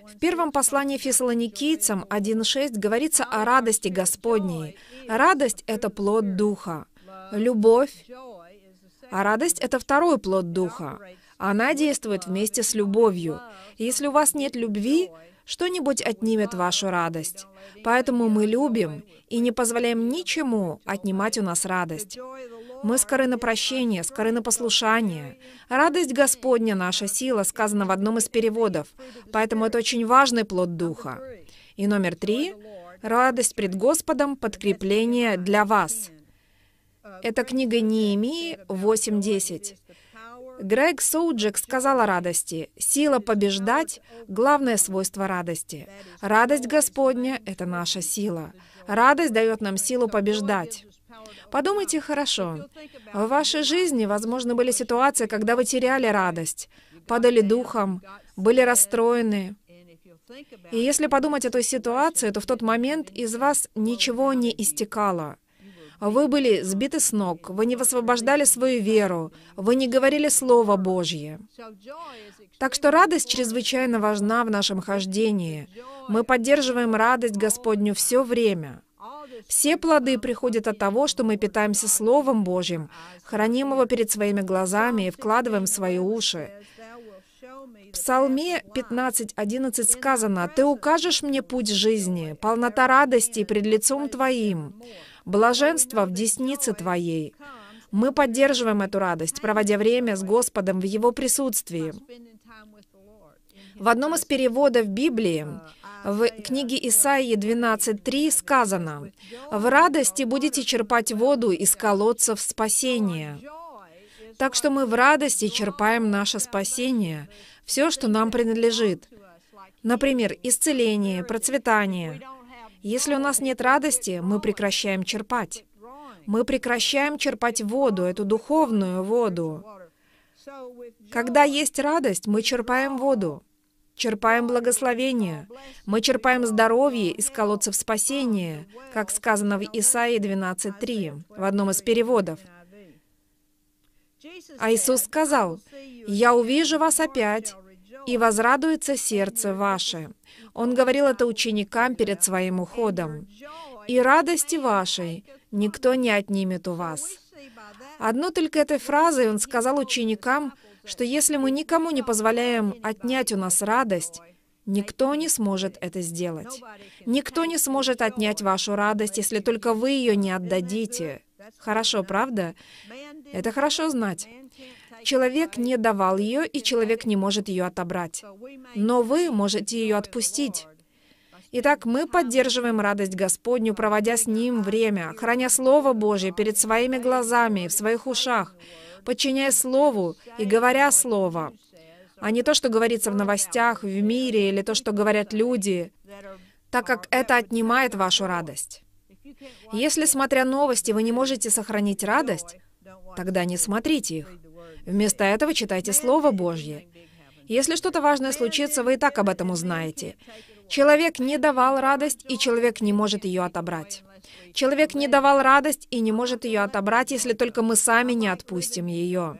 В первом послании фессалоникийцам 1.6 говорится о радости Господней. Радость — это плод Духа. Любовь. А радость — это второй плод Духа. Она действует вместе с любовью. Если у вас нет любви, что-нибудь отнимет вашу радость. Поэтому мы любим и не позволяем ничему отнимать у нас радость. Мы скоры на прощение, скоры на послушание. Радость Господня — наша сила, сказано в одном из переводов. Поэтому это очень важный плод Духа. И номер три — радость пред Господом, подкрепление для вас. Это книга Неемии 8.10. Грег Соуджек сказал о радости. Сила побеждать — главное свойство радости. Радость Господня — это наша сила. Радость дает нам силу побеждать. Подумайте хорошо. В вашей жизни, возможно, были ситуации, когда вы теряли радость, падали духом, были расстроены. И если подумать о той ситуации, то в тот момент из вас ничего не истекало — вы были сбиты с ног, вы не высвобождали свою веру, вы не говорили Слово Божье. Так что радость чрезвычайно важна в нашем хождении. Мы поддерживаем радость Господню все время. Все плоды приходят от того, что мы питаемся Словом Божьим, храним его перед своими глазами и вкладываем в свои уши. В Псалме 15.11 сказано, «Ты укажешь мне путь жизни, полнота радости пред лицом Твоим». Блаженство в деснице Твоей. Мы поддерживаем эту радость, проводя время с Господом в Его присутствии. В одном из переводов Библии, в книге Исаии 12.3 сказано, «В радости будете черпать воду из колодцев спасения». Так что мы в радости черпаем наше спасение, все, что нам принадлежит. Например, исцеление, процветание – если у нас нет радости, мы прекращаем черпать. Мы прекращаем черпать воду, эту духовную воду. Когда есть радость, мы черпаем воду, черпаем благословение, мы черпаем здоровье из колодцев спасения, как сказано в Исаии 12.3, в одном из переводов. А Иисус сказал, «Я увижу вас опять, и возрадуется сердце ваше». Он говорил это ученикам перед своим уходом. «И радости вашей никто не отнимет у вас». Одно только этой фразой он сказал ученикам, что если мы никому не позволяем отнять у нас радость, Никто не сможет это сделать. Никто не сможет отнять вашу радость, если только вы ее не отдадите. Хорошо, правда? Это хорошо знать. Человек не давал ее, и человек не может ее отобрать. Но вы можете ее отпустить. Итак, мы поддерживаем радость Господню, проводя с Ним время, храня Слово Божье перед своими глазами, в своих ушах, подчиняя Слову и говоря Слово, а не то, что говорится в новостях, в мире или то, что говорят люди, так как это отнимает вашу радость. Если, смотря новости, вы не можете сохранить радость, тогда не смотрите их. Вместо этого читайте Слово Божье. Если что-то важное случится, вы и так об этом узнаете. Человек не давал радость, и человек не может ее отобрать. Человек не давал радость и не может ее отобрать, если только мы сами не отпустим ее.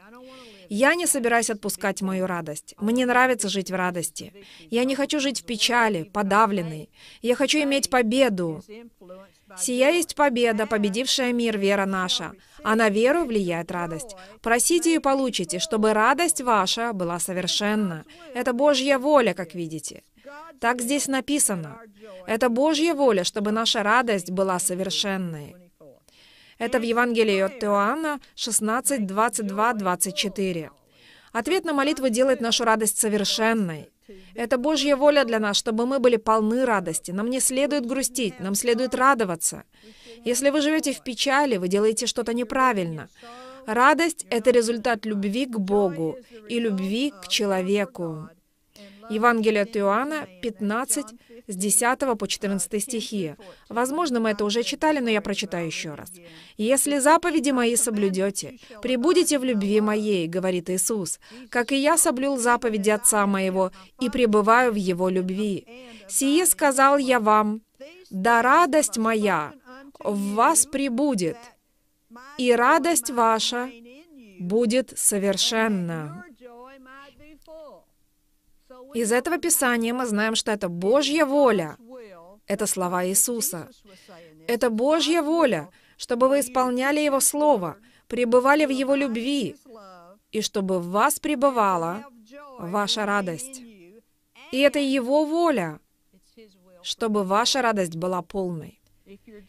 Я не собираюсь отпускать мою радость. Мне нравится жить в радости. Я не хочу жить в печали, подавленной. Я хочу иметь победу. Сия есть победа, победившая мир, вера наша. А на веру влияет радость. Просите и получите, чтобы радость ваша была совершенна. Это Божья воля, как видите. Так здесь написано. Это Божья воля, чтобы наша радость была совершенной. Это в Евангелии от Иоанна 16, 22, 24. Ответ на молитву делает нашу радость совершенной. Это Божья воля для нас, чтобы мы были полны радости. Нам не следует грустить, нам следует радоваться. Если вы живете в печали, вы делаете что-то неправильно. Радость — это результат любви к Богу и любви к человеку. Евангелие от Иоанна 15, с 10 по 14 стихи. Возможно, мы это уже читали, но я прочитаю еще раз. «Если заповеди мои соблюдете, прибудете в любви моей, — говорит Иисус, — как и я соблюл заповеди Отца моего и пребываю в его любви. Сие сказал я вам, да радость моя в вас прибудет, и радость ваша будет совершенна. Из этого Писания мы знаем, что это Божья воля. Это слова Иисуса. Это Божья воля, чтобы вы исполняли Его Слово, пребывали в Его любви, и чтобы в вас пребывала ваша радость. И это Его воля, чтобы ваша радость была полной.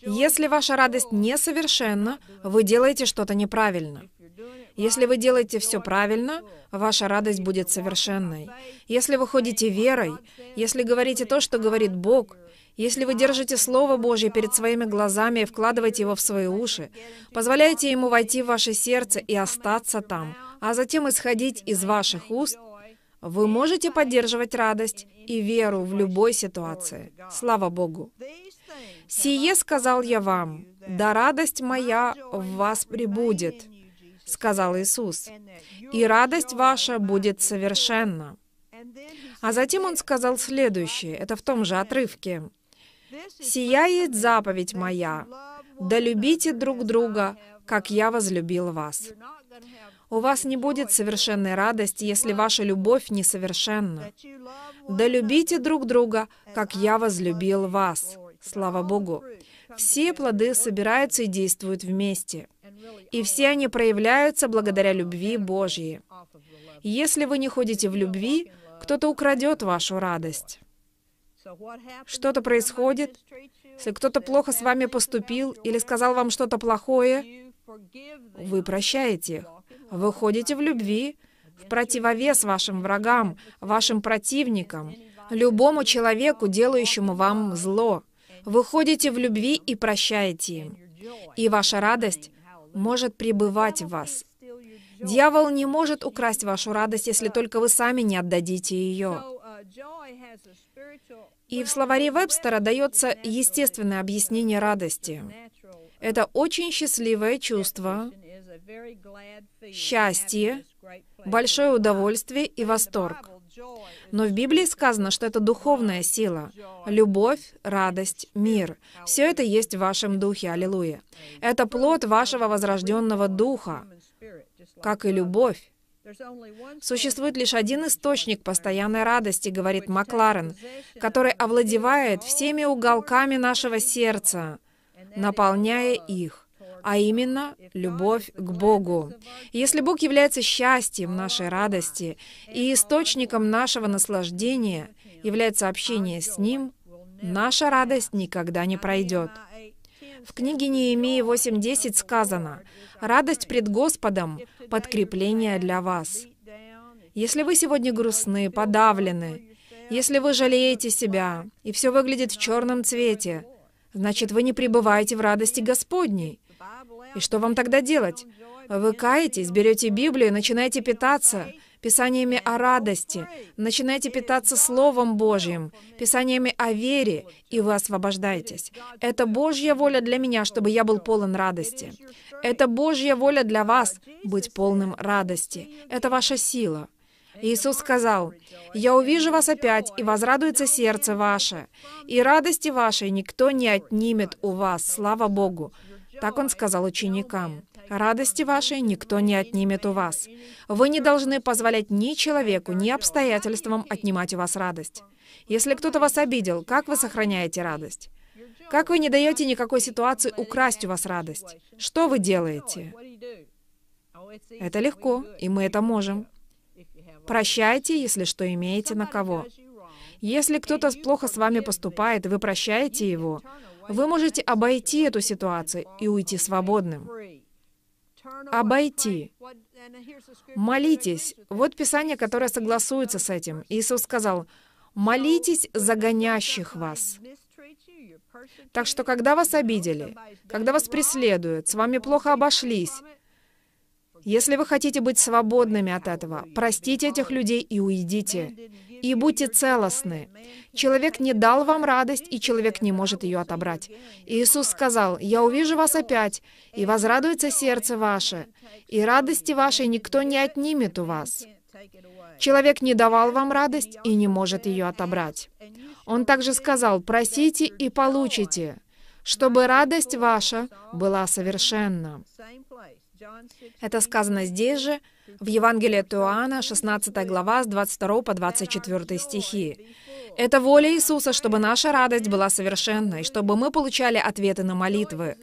Если ваша радость несовершенна, вы делаете что-то неправильно. Если вы делаете все правильно, ваша радость будет совершенной. Если вы ходите верой, если говорите то, что говорит Бог, если вы держите Слово Божье перед своими глазами и вкладываете его в свои уши, позволяете ему войти в ваше сердце и остаться там, а затем исходить из ваших уст, вы можете поддерживать радость и веру в любой ситуации. Слава Богу! «Сие сказал я вам, да радость моя в вас прибудет» сказал Иисус, и радость ваша будет совершенна. А затем он сказал следующее, это в том же отрывке. сияет заповедь моя, да любите друг друга, как я возлюбил вас». У вас не будет совершенной радости, если ваша любовь несовершенна. Да любите друг друга, как я возлюбил вас. Слава Богу. Все плоды собираются и действуют вместе. И все они проявляются благодаря любви Божьей. Если вы не ходите в любви, кто-то украдет вашу радость. Что-то происходит, если кто-то плохо с вами поступил или сказал вам что-то плохое, вы прощаете их. Вы ходите в любви, в противовес вашим врагам, вашим противникам, любому человеку, делающему вам зло. Вы ходите в любви и прощаете им. И ваша радость может пребывать в вас. Дьявол не может украсть вашу радость, если только вы сами не отдадите ее. И в словаре Вебстера дается естественное объяснение радости. Это очень счастливое чувство, счастье, большое удовольствие и восторг. Но в Библии сказано, что это духовная сила. Любовь, радость, мир. Все это есть в вашем духе. Аллилуйя. Это плод вашего возрожденного духа, как и любовь. Существует лишь один источник постоянной радости, говорит Макларен, который овладевает всеми уголками нашего сердца, наполняя их а именно любовь к Богу. Если Бог является счастьем нашей радости и источником нашего наслаждения, является общение с Ним, наша радость никогда не пройдет. В книге Неемии 8.10 сказано «Радость пред Господом – подкрепление для вас». Если вы сегодня грустны, подавлены, если вы жалеете себя, и все выглядит в черном цвете, значит, вы не пребываете в радости Господней. И что вам тогда делать? Вы каетесь, берете Библию, начинаете питаться писаниями о радости, начинаете питаться Словом Божьим, писаниями о вере, и вы освобождаетесь. Это Божья воля для меня, чтобы я был полон радости. Это Божья воля для вас — быть полным радости. Это ваша сила. Иисус сказал, «Я увижу вас опять, и возрадуется сердце ваше, и радости вашей никто не отнимет у вас, слава Богу, так он сказал ученикам. Радости вашей никто не отнимет у вас. Вы не должны позволять ни человеку, ни обстоятельствам отнимать у вас радость. Если кто-то вас обидел, как вы сохраняете радость? Как вы не даете никакой ситуации украсть у вас радость? Что вы делаете? Это легко, и мы это можем. Прощайте, если что имеете на кого. Если кто-то плохо с вами поступает, вы прощаете его, вы можете обойти эту ситуацию и уйти свободным. Обойти. Молитесь. Вот Писание, которое согласуется с этим. Иисус сказал, «Молитесь за гонящих вас». Так что, когда вас обидели, когда вас преследуют, с вами плохо обошлись, если вы хотите быть свободными от этого, простите этих людей и уйдите и будьте целостны. Человек не дал вам радость, и человек не может ее отобрать. Иисус сказал, «Я увижу вас опять, и возрадуется сердце ваше, и радости вашей никто не отнимет у вас». Человек не давал вам радость и не может ее отобрать. Он также сказал, «Просите и получите, чтобы радость ваша была совершенна». Это сказано здесь же, в Евангелии от Иоанна, 16 глава, с 22 по 24 стихи. Это воля Иисуса, чтобы наша радость была совершенной, чтобы мы получали ответы на молитвы.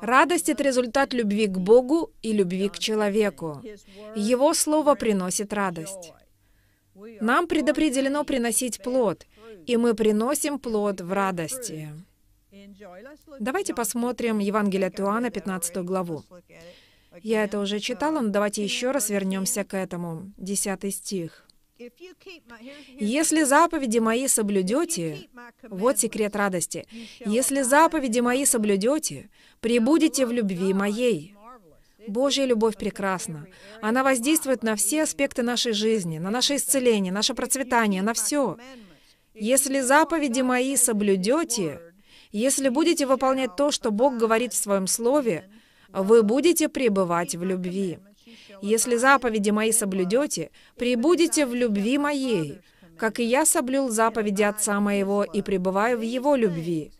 Радость — это результат любви к Богу и любви к человеку. Его Слово приносит радость. Нам предопределено приносить плод, и мы приносим плод в радости. Давайте посмотрим Евангелие от Иоанна, 15 главу. Я это уже читала, но давайте еще раз вернемся к этому. Десятый стих. «Если заповеди мои соблюдете...» Вот секрет радости. «Если заповеди мои соблюдете, прибудете в любви моей». Божья любовь прекрасна. Она воздействует на все аспекты нашей жизни, на наше исцеление, наше процветание, на все. Если заповеди мои соблюдете, если будете выполнять то, что Бог говорит в Своем Слове, вы будете пребывать в любви. Если заповеди мои соблюдете, прибудете в любви моей, как и я соблюл заповеди Отца моего и пребываю в его любви.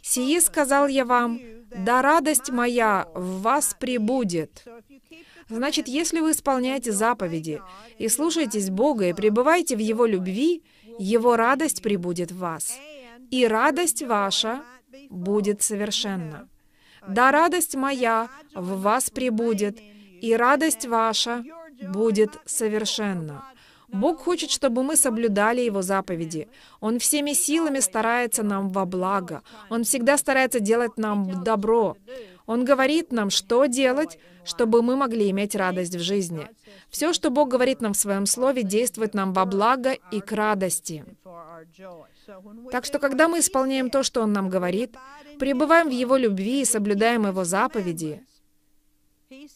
Сие сказал я вам, да радость моя в вас прибудет. Значит, если вы исполняете заповеди и слушаетесь Бога и пребываете в Его любви, Его радость прибудет в вас, и радость ваша будет совершенна. Да радость моя в вас прибудет, и радость ваша будет совершенна. Бог хочет, чтобы мы соблюдали Его заповеди. Он всеми силами старается нам во благо. Он всегда старается делать нам добро. Он говорит нам, что делать, чтобы мы могли иметь радость в жизни. Все, что Бог говорит нам в Своем Слове, действует нам во благо и к радости. Так что, когда мы исполняем то, что Он нам говорит, пребываем в Его любви и соблюдаем Его заповеди,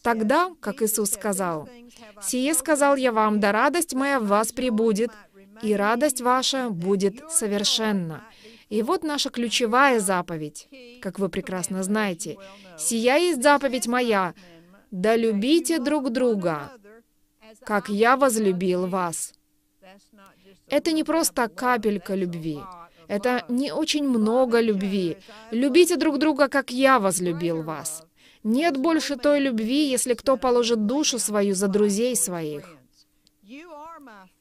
тогда, как Иисус сказал, «Сие сказал я вам, да радость моя в вас прибудет, и радость ваша будет совершенна». И вот наша ключевая заповедь, как вы прекрасно знаете, «Сия есть заповедь моя, да любите друг друга, как я возлюбил вас». Это не просто капелька любви, это не очень много любви. Любите друг друга, как я возлюбил вас. Нет больше той любви, если кто положит душу свою за друзей своих.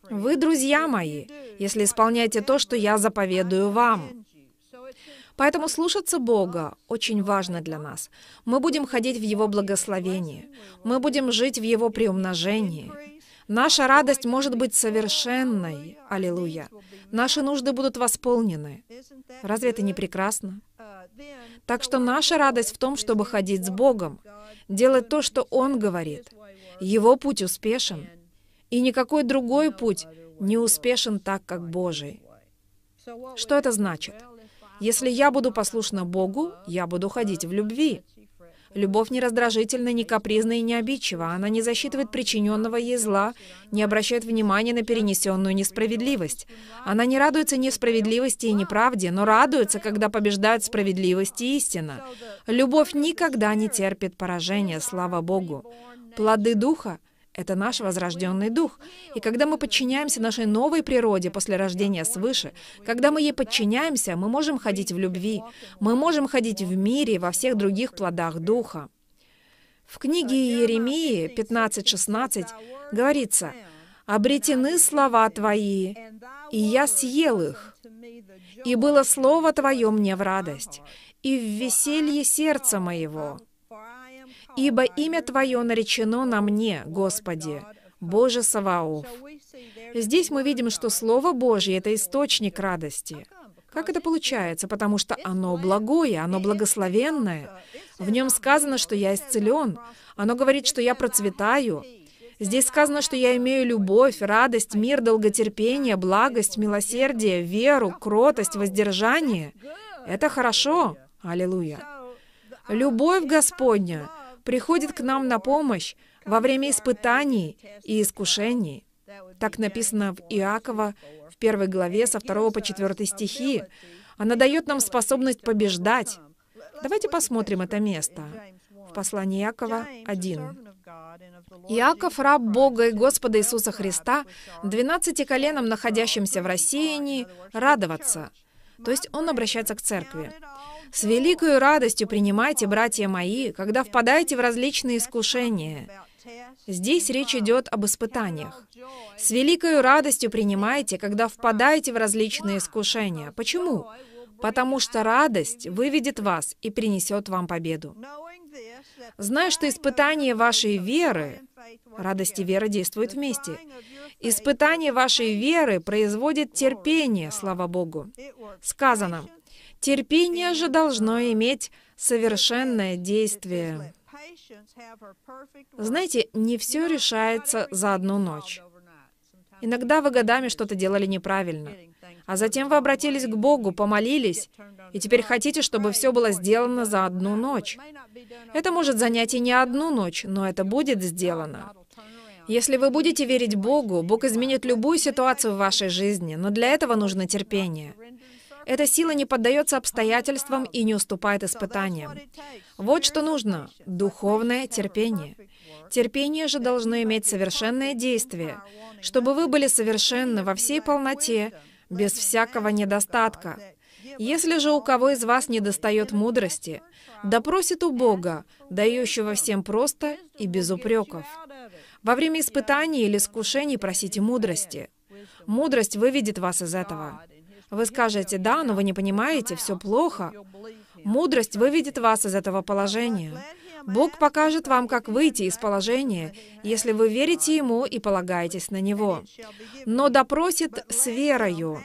Вы друзья мои, если исполняете то, что я заповедую вам. Поэтому слушаться Бога очень важно для нас. Мы будем ходить в Его благословении. Мы будем жить в Его приумножении. Наша радость может быть совершенной. Аллилуйя. Наши нужды будут восполнены. Разве это не прекрасно? Так что наша радость в том, чтобы ходить с Богом, делать то, что Он говорит. Его путь успешен, и никакой другой путь не успешен так, как Божий. Что это значит? Если я буду послушна Богу, я буду ходить в любви. Любовь не раздражительна, не капризна и не обидчива. Она не засчитывает причиненного ей зла, не обращает внимания на перенесенную несправедливость. Она не радуется несправедливости и неправде, но радуется, когда побеждают справедливость и истина. Любовь никогда не терпит поражения, слава Богу. Плоды Духа — это наш возрожденный дух. И когда мы подчиняемся нашей новой природе после рождения свыше, когда мы ей подчиняемся, мы можем ходить в любви, мы можем ходить в мире и во всех других плодах духа. В книге Еремии 15.16 говорится, «Обретены слова Твои, и я съел их, и было слово Твое мне в радость, и в веселье сердца моего». Ибо имя Твое наречено на мне, Господи, Боже Саваоф. Здесь мы видим, что Слово Божье — это источник радости. Как это получается? Потому что оно благое, оно благословенное. В нем сказано, что я исцелен. Оно говорит, что я процветаю. Здесь сказано, что я имею любовь, радость, мир, долготерпение, благость, милосердие, веру, кротость, воздержание. Это хорошо. Аллилуйя. Любовь Господня приходит к нам на помощь во время испытаний и искушений. Так написано в Иакова в первой главе со 2 по 4 стихи. Она дает нам способность побеждать. Давайте посмотрим это место. В послании Иакова 1. Иаков, раб Бога и Господа Иисуса Христа, двенадцати коленам, находящимся в рассеянии, радоваться. То есть он обращается к церкви. С великою радостью принимайте, братья мои, когда впадаете в различные искушения. Здесь речь идет об испытаниях. С великою радостью принимайте, когда впадаете в различные искушения. Почему? Потому что радость выведет вас и принесет вам победу. Зная, что испытание вашей веры, радость и вера действуют вместе, испытание вашей веры производит терпение, слава Богу. Сказано, Терпение же должно иметь совершенное действие. Знаете, не все решается за одну ночь. Иногда вы годами что-то делали неправильно, а затем вы обратились к Богу, помолились, и теперь хотите, чтобы все было сделано за одну ночь. Это может занять и не одну ночь, но это будет сделано. Если вы будете верить Богу, Бог изменит любую ситуацию в вашей жизни, но для этого нужно терпение. Эта сила не поддается обстоятельствам и не уступает испытаниям. Вот что нужно — духовное терпение. Терпение же должно иметь совершенное действие, чтобы вы были совершенны во всей полноте, без всякого недостатка. Если же у кого из вас недостает мудрости, да у Бога, дающего всем просто и без упреков. Во время испытаний или искушений просите мудрости. Мудрость выведет вас из этого. Вы скажете, да, но вы не понимаете, все плохо. Мудрость выведет вас из этого положения. Бог покажет вам, как выйти из положения, если вы верите Ему и полагаетесь на Него. Но допросит с верою.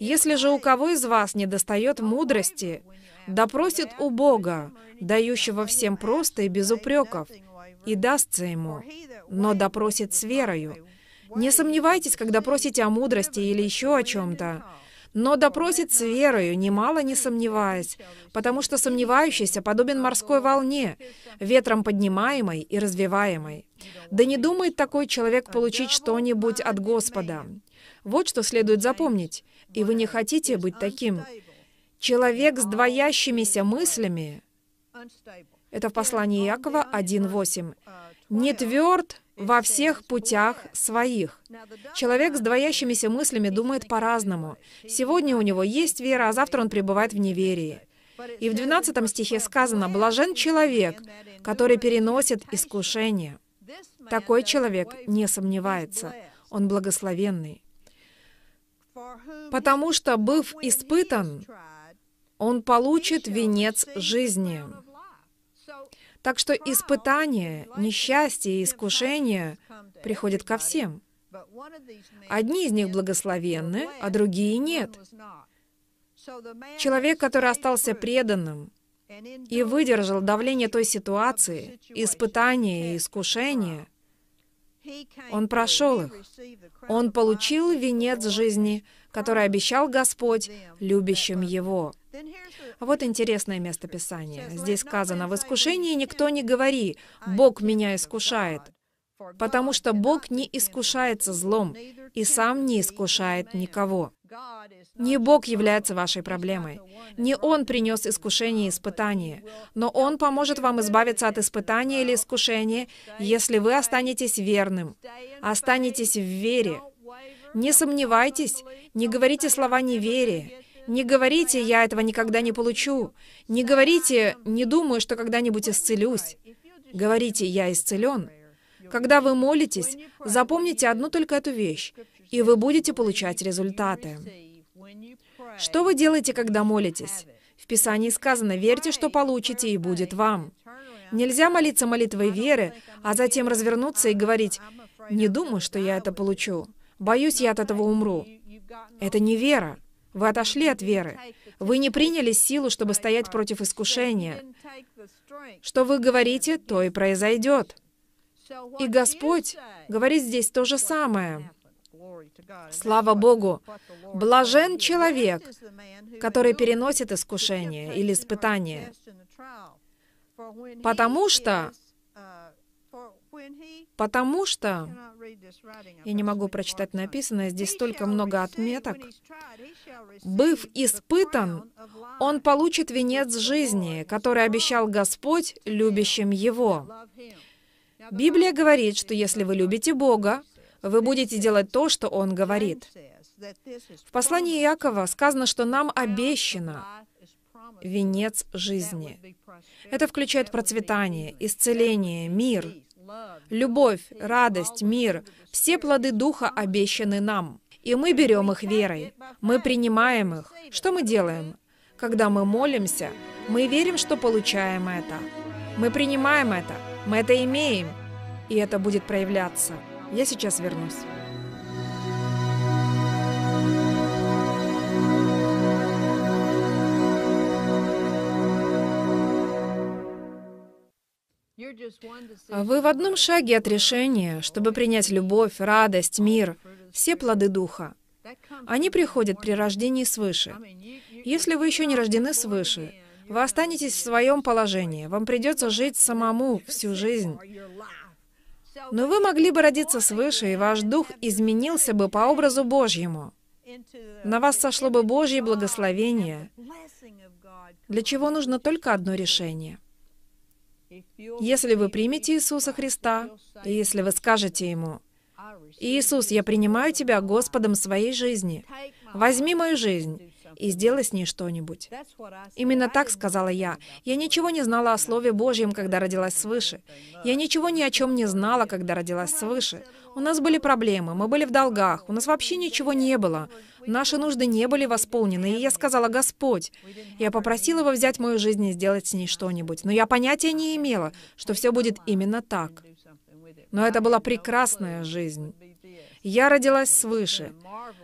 Если же у кого из вас не достает мудрости, допросит у Бога, дающего всем просто и без упреков, и дастся ему, но допросит с верою. Не сомневайтесь, когда просите о мудрости или еще о чем-то но допросит с верою, немало не сомневаясь, потому что сомневающийся подобен морской волне, ветром поднимаемой и развиваемой. Да не думает такой человек получить что-нибудь от Господа. Вот что следует запомнить, и вы не хотите быть таким. Человек с двоящимися мыслями, это в послании Иакова 1.8, не тверд во всех путях своих. Человек с двоящимися мыслями думает по-разному. Сегодня у него есть вера, а завтра он пребывает в неверии. И в 12 стихе сказано, «Блажен человек, который переносит искушение». Такой человек не сомневается, он благословенный. Потому что, быв испытан, он получит венец жизни. Так что испытания, несчастья, и искушения приходят ко всем. Одни из них благословенны, а другие нет. Человек, который остался преданным и выдержал давление той ситуации, испытания и искушения, он прошел их. Он получил венец жизни, который обещал Господь любящим его. Вот интересное местописание. Здесь сказано, «В искушении никто не говори, Бог меня искушает». Потому что Бог не искушается злом и сам не искушает никого. Не Бог является вашей проблемой. Не Он принес искушение и испытание, но Он поможет вам избавиться от испытания или искушения, если вы останетесь верным, останетесь в вере. Не сомневайтесь, не говорите слова неверия, не говорите, я этого никогда не получу. Не говорите, не думаю, что когда-нибудь исцелюсь. Говорите, я исцелен. Когда вы молитесь, запомните одну только эту вещь, и вы будете получать результаты. Что вы делаете, когда молитесь? В Писании сказано, верьте, что получите, и будет вам. Нельзя молиться молитвой веры, а затем развернуться и говорить, «Не думаю, что я это получу. Боюсь, я от этого умру». Это не вера. Вы отошли от веры. Вы не приняли силу, чтобы стоять против искушения. Что вы говорите, то и произойдет. И Господь говорит здесь то же самое. Слава Богу! Блажен человек, который переносит искушение или испытание, потому что Потому что... Я не могу прочитать написанное, здесь столько много отметок быв испытан, он получит венец жизни, который обещал Господь любящим его. Библия говорит, что если вы любите Бога, вы будете делать то, что Он говорит. В послании Иакова сказано, что нам обещано венец жизни. Это включает процветание, исцеление, мир, любовь, радость, мир. Все плоды Духа обещаны нам. И мы берем их верой. Мы принимаем их. Что мы делаем? Когда мы молимся, мы верим, что получаем это. Мы принимаем это. Мы это имеем. И это будет проявляться. Я сейчас вернусь. Вы в одном шаге от решения, чтобы принять любовь, радость, мир, все плоды Духа. Они приходят при рождении свыше. Если вы еще не рождены свыше, вы останетесь в своем положении. Вам придется жить самому всю жизнь. Но вы могли бы родиться свыше, и ваш дух изменился бы по образу Божьему. На вас сошло бы Божье благословение, для чего нужно только одно решение — если вы примете Иисуса Христа, и если вы скажете Ему, «Иисус, я принимаю Тебя Господом своей жизни. Возьми мою жизнь и сделай с ней что-нибудь. Именно так сказала я. Я ничего не знала о Слове Божьем, когда родилась свыше. Я ничего ни о чем не знала, когда родилась свыше. У нас были проблемы, мы были в долгах, у нас вообще ничего не было. Наши нужды не были восполнены, и я сказала, «Господь». Я попросила его взять мою жизнь и сделать с ней что-нибудь, но я понятия не имела, что все будет именно так. Но это была прекрасная жизнь. Я родилась свыше.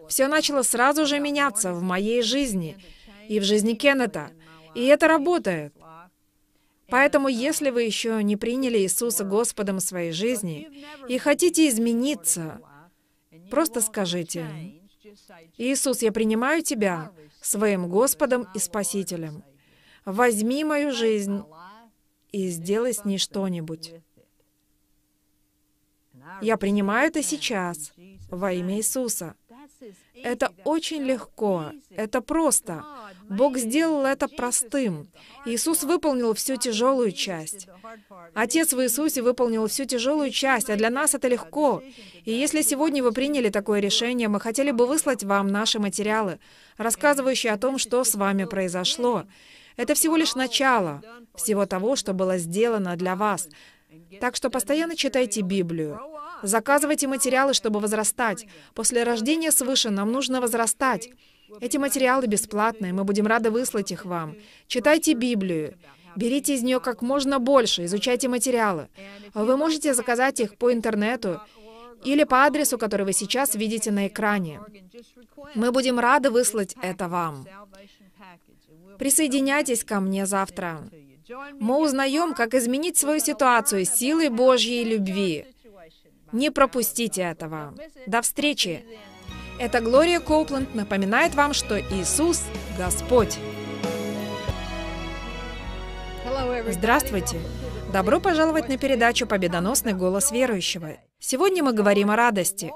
Все начало сразу же меняться в моей жизни и в жизни Кеннета. И это работает. Поэтому, если вы еще не приняли Иисуса Господом своей жизни и хотите измениться, просто скажите, «Иисус, я принимаю Тебя своим Господом и Спасителем. Возьми мою жизнь и сделай с ней что-нибудь». Я принимаю это сейчас во имя Иисуса. Это очень легко, это просто. Бог сделал это простым. Иисус выполнил всю тяжелую часть. Отец в Иисусе выполнил всю тяжелую часть, а для нас это легко. И если сегодня вы приняли такое решение, мы хотели бы выслать вам наши материалы, рассказывающие о том, что с вами произошло. Это всего лишь начало всего того, что было сделано для вас. Так что постоянно читайте Библию. Заказывайте материалы, чтобы возрастать. После рождения свыше нам нужно возрастать. Эти материалы бесплатные, мы будем рады выслать их вам. Читайте Библию. Берите из нее как можно больше, изучайте материалы. Вы можете заказать их по интернету или по адресу, который вы сейчас видите на экране. Мы будем рады выслать это вам. Присоединяйтесь ко мне завтра. Мы узнаем, как изменить свою ситуацию силой Божьей любви. Не пропустите этого. До встречи! Это Глория Коупленд напоминает вам, что Иисус – Господь. Здравствуйте! Добро пожаловать на передачу «Победоносный голос верующего». Сегодня мы говорим о радости.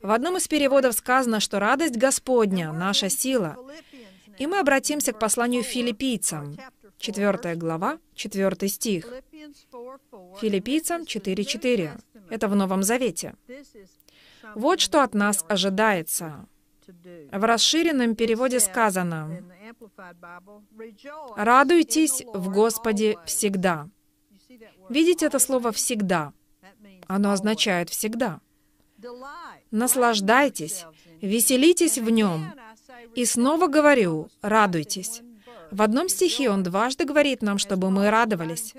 В одном из переводов сказано, что радость Господня – наша сила. И мы обратимся к посланию филиппийцам, 4 глава, 4 стих. Филиппийцам 4.4. Это в Новом Завете. Вот что от нас ожидается. В расширенном переводе сказано, «Радуйтесь в Господе всегда». Видите это слово «всегда»? Оно означает «всегда». Наслаждайтесь, веселитесь в нем. И снова говорю, радуйтесь. В одном стихе он дважды говорит нам, чтобы мы радовались.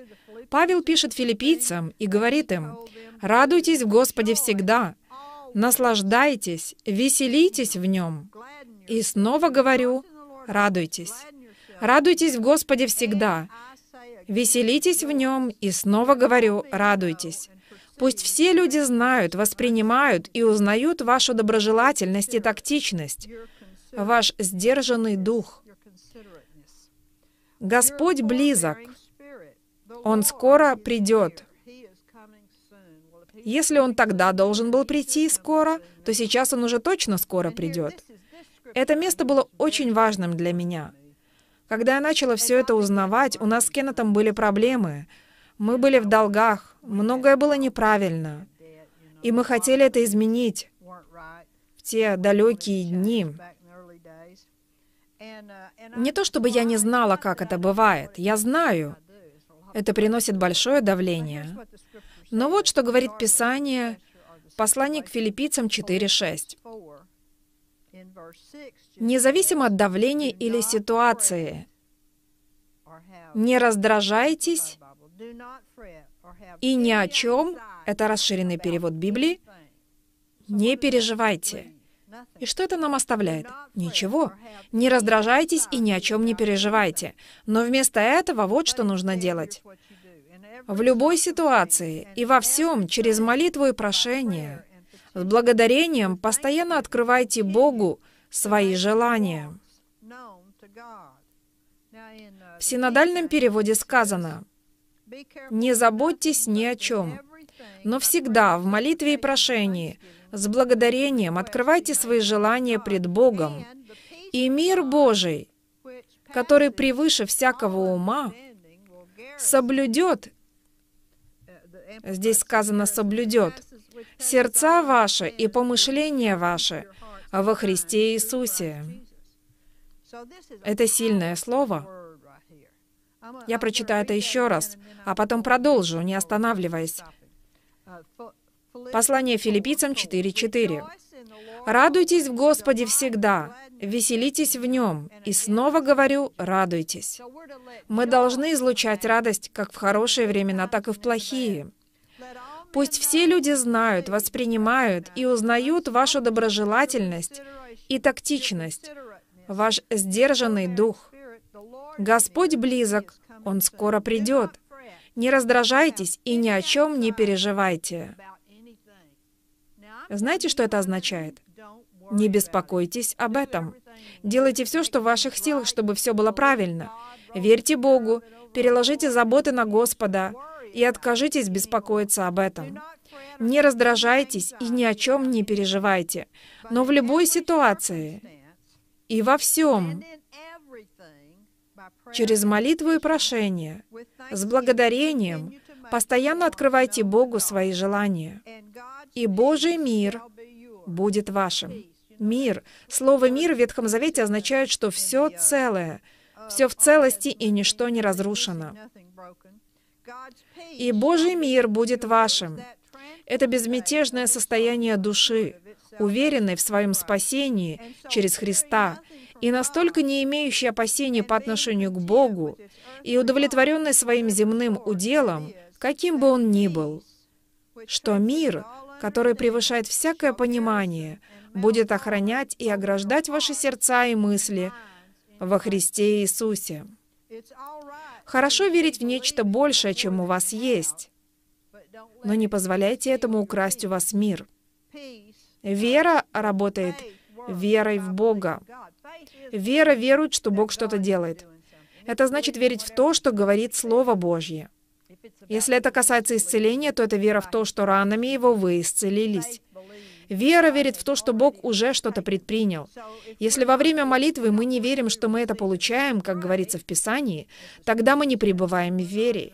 Павел пишет филиппийцам и говорит им, «Радуйтесь в Господе всегда, наслаждайтесь, веселитесь в Нем». И снова говорю, «Радуйтесь». «Радуйтесь в Господе всегда, веселитесь в Нем». И снова говорю, «Радуйтесь». Пусть все люди знают, воспринимают и узнают вашу доброжелательность и тактичность, ваш сдержанный дух. Господь близок. Он скоро придет. Если он тогда должен был прийти скоро, то сейчас он уже точно скоро придет. Это место было очень важным для меня. Когда я начала все это узнавать, у нас с Кеннетом были проблемы. Мы были в долгах, многое было неправильно. И мы хотели это изменить в те далекие дни. Не то чтобы я не знала, как это бывает, я знаю. Это приносит большое давление. Но вот что говорит Писание, послание к филиппийцам 4.6. Независимо от давления или ситуации, не раздражайтесь и ни о чем, это расширенный перевод Библии, не переживайте. И что это нам оставляет? Ничего. Не раздражайтесь и ни о чем не переживайте. Но вместо этого вот что нужно делать. В любой ситуации и во всем через молитву и прошение, с благодарением постоянно открывайте Богу свои желания. В синодальном переводе сказано, «Не заботьтесь ни о чем, но всегда в молитве и прошении с благодарением открывайте свои желания пред Богом. И мир Божий, который превыше всякого ума, соблюдет, здесь сказано «соблюдет», сердца ваши и помышления ваши во Христе Иисусе. Это сильное слово. Я прочитаю это еще раз, а потом продолжу, не останавливаясь. Послание филиппийцам 4.4. «Радуйтесь в Господе всегда, веселитесь в Нем, и снова говорю, радуйтесь». Мы должны излучать радость как в хорошие времена, так и в плохие. Пусть все люди знают, воспринимают и узнают вашу доброжелательность и тактичность, ваш сдержанный дух. Господь близок, Он скоро придет. Не раздражайтесь и ни о чем не переживайте. Знаете, что это означает? Не беспокойтесь об этом. Делайте все, что в ваших силах, чтобы все было правильно. Верьте Богу, переложите заботы на Господа и откажитесь беспокоиться об этом. Не раздражайтесь и ни о чем не переживайте, но в любой ситуации и во всем через молитву и прошение, с благодарением, постоянно открывайте Богу свои желания и Божий мир будет вашим. Мир. Слово «мир» в Ветхом Завете означает, что все целое, все в целости и ничто не разрушено. И Божий мир будет вашим. Это безмятежное состояние души, уверенной в своем спасении через Христа и настолько не имеющей опасений по отношению к Богу и удовлетворенной своим земным уделом, каким бы он ни был, что мир который превышает всякое понимание, будет охранять и ограждать ваши сердца и мысли во Христе Иисусе. Хорошо верить в нечто большее, чем у вас есть, но не позволяйте этому украсть у вас мир. Вера работает верой в Бога. Вера верует, что Бог что-то делает. Это значит верить в то, что говорит Слово Божье. Если это касается исцеления, то это вера в то, что ранами его вы исцелились. Вера верит в то, что Бог уже что-то предпринял. Если во время молитвы мы не верим, что мы это получаем, как говорится в Писании, тогда мы не пребываем в вере.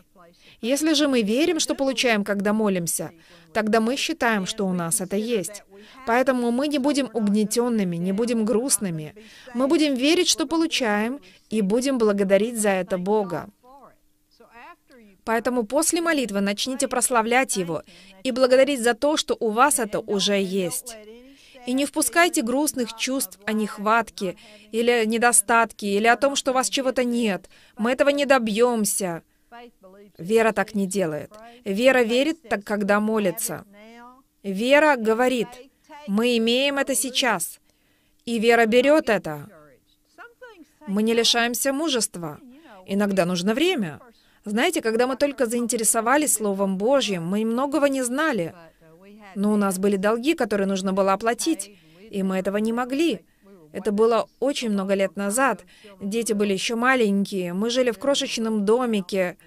Если же мы верим, что получаем, когда молимся, тогда мы считаем, что у нас это есть. Поэтому мы не будем угнетенными, не будем грустными. Мы будем верить, что получаем, и будем благодарить за это Бога. Поэтому после молитвы начните прославлять Его и благодарить за то, что у вас это уже есть. И не впускайте грустных чувств о нехватке или недостатке, или о том, что у вас чего-то нет. Мы этого не добьемся. Вера так не делает. Вера верит, так когда молится. Вера говорит, мы имеем это сейчас. И вера берет это. Мы не лишаемся мужества. Иногда нужно время. Знаете, когда мы только заинтересовались Словом Божьим, мы многого не знали. Но у нас были долги, которые нужно было оплатить, и мы этого не могли. Это было очень много лет назад. Дети были еще маленькие, мы жили в крошечном домике.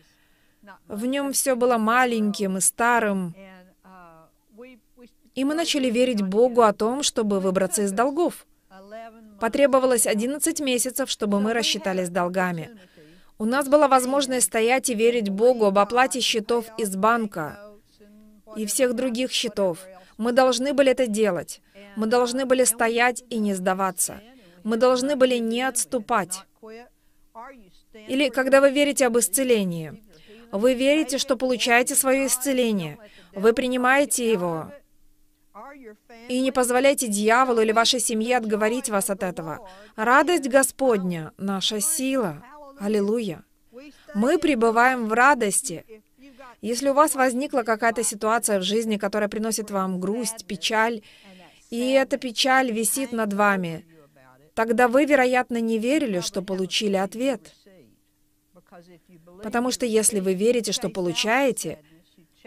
В нем все было маленьким и старым. И мы начали верить Богу о том, чтобы выбраться из долгов. Потребовалось 11 месяцев, чтобы мы рассчитались долгами. У нас была возможность стоять и верить Богу об оплате счетов из банка и всех других счетов. Мы должны были это делать. Мы должны были стоять и не сдаваться. Мы должны были не отступать. Или когда вы верите об исцелении. Вы верите, что получаете свое исцеление. Вы принимаете его. И не позволяйте дьяволу или вашей семье отговорить вас от этого. Радость Господня — наша сила. Аллилуйя. Мы пребываем в радости. Если у вас возникла какая-то ситуация в жизни, которая приносит вам грусть, печаль, и эта печаль висит над вами, тогда вы, вероятно, не верили, что получили ответ. Потому что если вы верите, что получаете,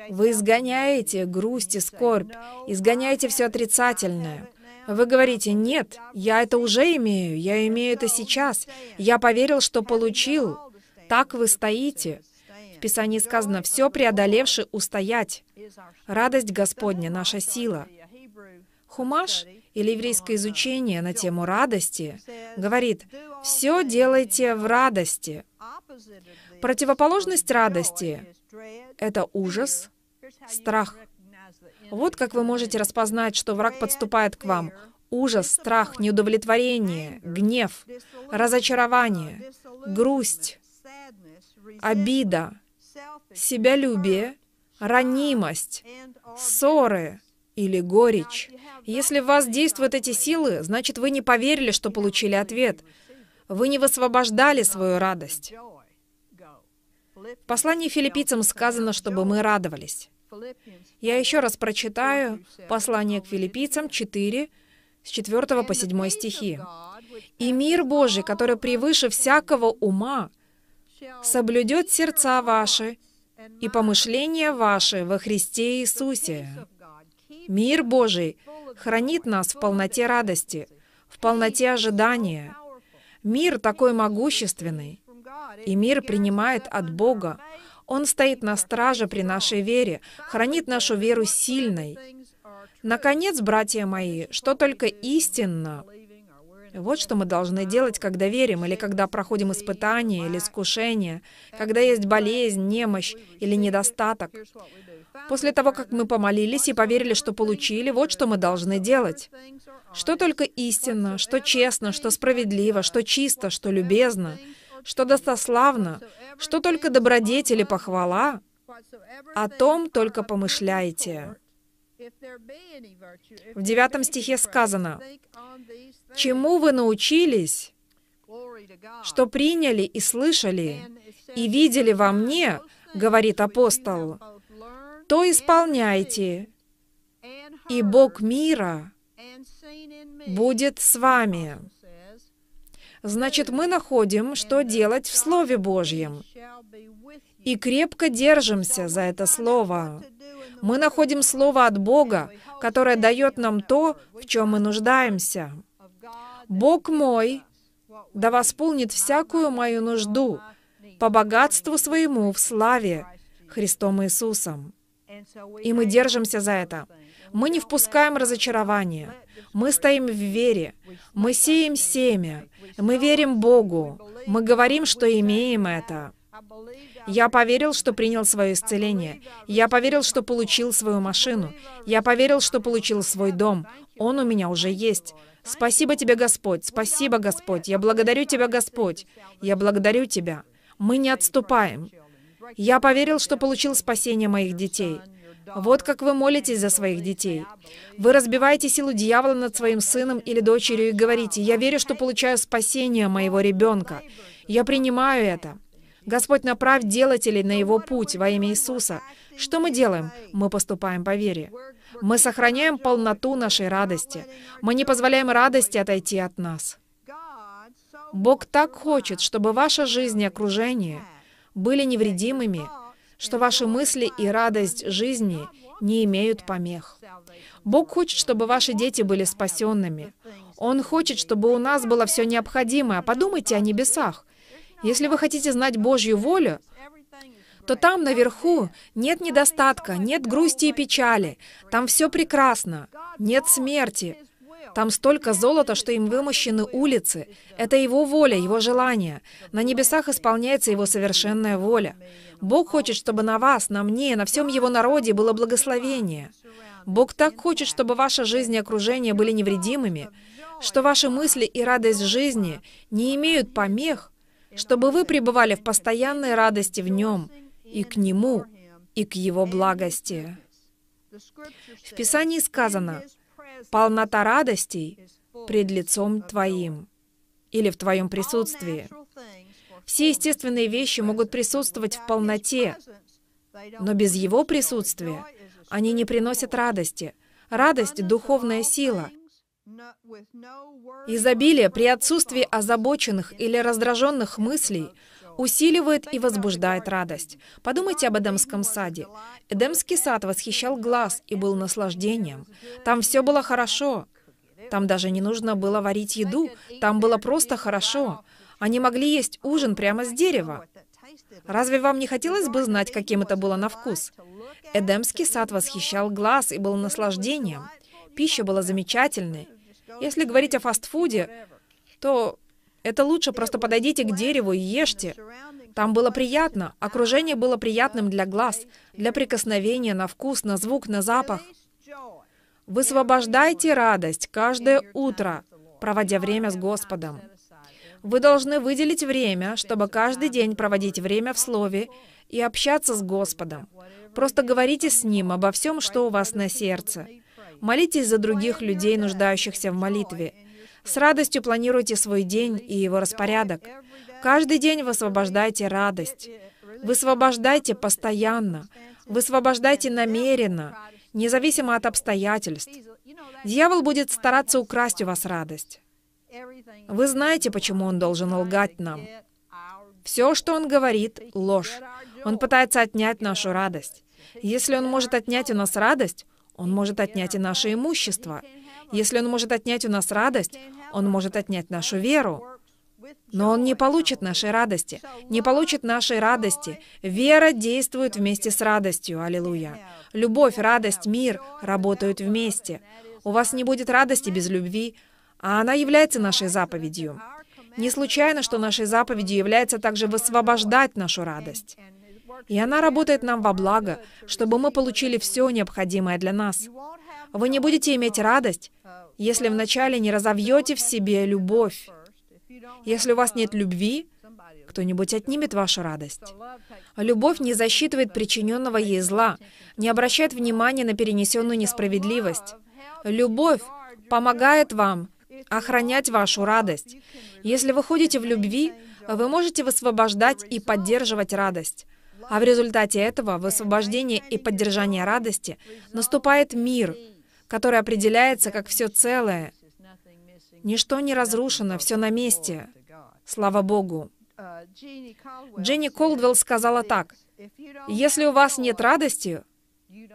вы изгоняете грусть и скорбь, изгоняете все отрицательное. Вы говорите, нет, я это уже имею, я имею это сейчас. Я поверил, что получил. Так вы стоите. В Писании сказано, «Все преодолевши устоять». Радость Господня — наша сила. Хумаш или еврейское изучение на тему радости говорит, «Все делайте в радости». Противоположность радости — это ужас, страх. Вот как вы можете распознать, что враг подступает к вам. Ужас, страх, неудовлетворение, гнев, разочарование, грусть, обида, себялюбие, ранимость, ссоры или горечь. Если в вас действуют эти силы, значит, вы не поверили, что получили ответ. Вы не высвобождали свою радость. В послании филиппийцам сказано, чтобы мы радовались. Я еще раз прочитаю послание к филиппийцам 4, с 4 по 7 стихи. «И мир Божий, который превыше всякого ума, соблюдет сердца ваши и помышления ваши во Христе Иисусе. Мир Божий хранит нас в полноте радости, в полноте ожидания. Мир такой могущественный, и мир принимает от Бога. Он стоит на страже при нашей вере, хранит нашу веру сильной. Наконец, братья мои, что только истинно, вот что мы должны делать, когда верим, или когда проходим испытания или искушения, когда есть болезнь, немощь или недостаток. После того, как мы помолились и поверили, что получили, вот что мы должны делать. Что только истинно, что честно, что справедливо, что чисто, что любезно, что достославно, что только добродетели похвала, о том только помышляйте. В девятом стихе сказано, «Чему вы научились, что приняли и слышали, и видели во мне, говорит апостол, то исполняйте, и Бог мира будет с вами». Значит, мы находим, что делать в Слове Божьем. И крепко держимся за это Слово. Мы находим Слово от Бога, которое дает нам то, в чем мы нуждаемся. «Бог мой, да восполнит всякую мою нужду по богатству своему в славе Христом Иисусом». И мы держимся за это. Мы не впускаем разочарование. Мы стоим в вере. Мы сеем семя. Мы верим Богу. Мы говорим, что имеем это. Я поверил, что принял свое исцеление. Я поверил, что получил свою машину. Я поверил, что получил свой дом. Он у меня уже есть. Спасибо тебе, Господь. Спасибо, Господь. Я благодарю тебя, Господь. Я благодарю тебя. Мы не отступаем. Я поверил, что получил спасение моих детей. Вот как вы молитесь за своих детей. Вы разбиваете силу дьявола над своим сыном или дочерью и говорите, «Я верю, что получаю спасение моего ребенка. Я принимаю это». Господь, направь делателей на его путь во имя Иисуса. Что мы делаем? Мы поступаем по вере. Мы сохраняем полноту нашей радости. Мы не позволяем радости отойти от нас. Бог так хочет, чтобы ваша жизнь и окружение были невредимыми, что ваши мысли и радость жизни не имеют помех. Бог хочет, чтобы ваши дети были спасенными. Он хочет, чтобы у нас было все необходимое. Подумайте о небесах. Если вы хотите знать Божью волю, то там наверху нет недостатка, нет грусти и печали, там все прекрасно, нет смерти, там столько золота, что им вымощены улицы. Это его воля, его желание. На небесах исполняется его совершенная воля. Бог хочет, чтобы на вас, на мне, на всем его народе было благословение. Бог так хочет, чтобы ваша жизнь и окружение были невредимыми, что ваши мысли и радость жизни не имеют помех, чтобы вы пребывали в постоянной радости в Нем, и к Нему, и к Его благости. В Писании сказано, полнота радостей пред лицом Твоим или в Твоем присутствии. Все естественные вещи могут присутствовать в полноте, но без Его присутствия они не приносят радости. Радость — духовная сила. Изобилие при отсутствии озабоченных или раздраженных мыслей — усиливает и возбуждает радость. Подумайте об Эдемском саде. Эдемский сад восхищал глаз и был наслаждением. Там все было хорошо. Там даже не нужно было варить еду, там было просто хорошо. Они могли есть ужин прямо с дерева. Разве вам не хотелось бы знать, каким это было на вкус? Эдемский сад восхищал глаз и был наслаждением. Пища была замечательной. Если говорить о фастфуде, то это лучше, просто подойдите к дереву и ешьте. Там было приятно, окружение было приятным для глаз, для прикосновения на вкус, на звук, на запах. Высвобождайте радость каждое утро, проводя время с Господом. Вы должны выделить время, чтобы каждый день проводить время в Слове и общаться с Господом. Просто говорите с Ним обо всем, что у вас на сердце. Молитесь за других людей, нуждающихся в молитве. С радостью планируйте свой день и его распорядок. Каждый день высвобождайте радость. Высвобождайте постоянно. Высвобождайте намеренно, независимо от обстоятельств. Дьявол будет стараться украсть у вас радость. Вы знаете, почему он должен лгать нам. Все, что он говорит, — ложь. Он пытается отнять нашу радость. Если он может отнять у нас радость, он может отнять и наше имущество — если Он может отнять у нас радость, Он может отнять нашу веру. Но он не получит нашей радости. Не получит нашей радости. Вера действует вместе с радостью. Аллилуйя. Любовь, радость, мир работают вместе. У вас не будет радости без любви, а она является нашей заповедью. Не случайно, что нашей заповедью является также высвобождать нашу радость. И она работает нам во благо, чтобы мы получили все необходимое для нас. Вы не будете иметь радость, если вначале не разовьете в себе любовь. Если у вас нет любви, кто-нибудь отнимет вашу радость. Любовь не засчитывает причиненного ей зла, не обращает внимания на перенесенную несправедливость. Любовь помогает вам охранять вашу радость. Если вы ходите в любви, вы можете высвобождать и поддерживать радость. А в результате этого, в высвобождения и поддержании радости, наступает мир — который определяется как все целое. Ничто не разрушено, все на месте. Слава Богу. Дженни Колдвелл сказала так, «Если у вас нет радости,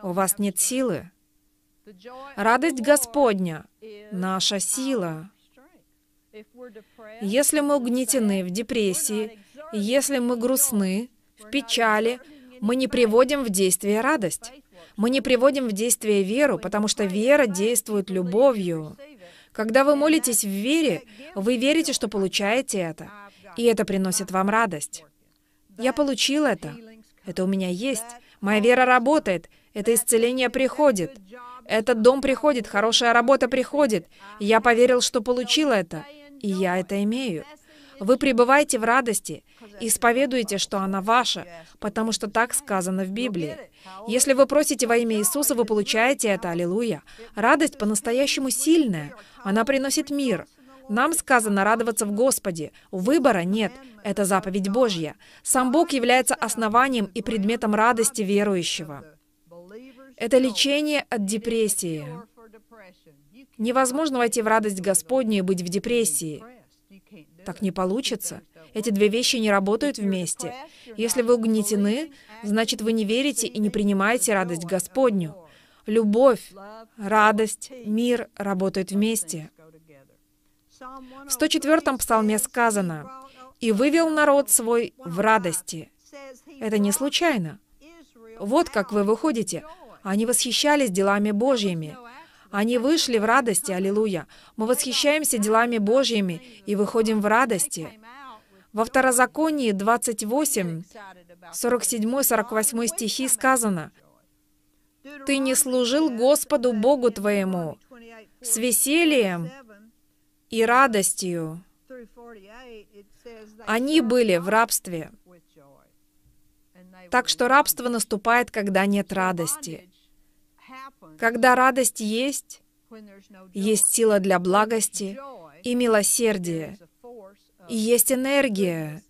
у вас нет силы. Радость Господня — наша сила». Если мы угнетены в депрессии, если мы грустны, в печали, мы не приводим в действие радость. Мы не приводим в действие веру, потому что вера действует любовью. Когда вы молитесь в вере, вы верите, что получаете это, и это приносит вам радость. Я получил это. Это у меня есть. Моя вера работает. Это исцеление приходит. Этот дом приходит, хорошая работа приходит. Я поверил, что получил это, и я это имею. Вы пребываете в радости, Исповедуйте, что она ваша, потому что так сказано в Библии. Если вы просите во имя Иисуса, вы получаете это, аллилуйя. Радость по-настоящему сильная. Она приносит мир. Нам сказано радоваться в Господе. Выбора нет. Это заповедь Божья. Сам Бог является основанием и предметом радости верующего. Это лечение от депрессии. Невозможно войти в радость Господню и быть в депрессии. Так не получится. Эти две вещи не работают вместе. Если вы угнетены, значит, вы не верите и не принимаете радость Господню. Любовь, радость, мир работают вместе. В 104-м псалме сказано, «И вывел народ свой в радости». Это не случайно. Вот как вы выходите. Они восхищались делами Божьими. Они вышли в радости, аллилуйя. Мы восхищаемся делами Божьими и выходим в радости. Во Второзаконии 28, 47-48 стихи сказано, «Ты не служил Господу Богу твоему с весельем и радостью». Они были в рабстве. Так что рабство наступает, когда нет радости. Когда радость есть, есть сила для благости и милосердия, и есть энергия,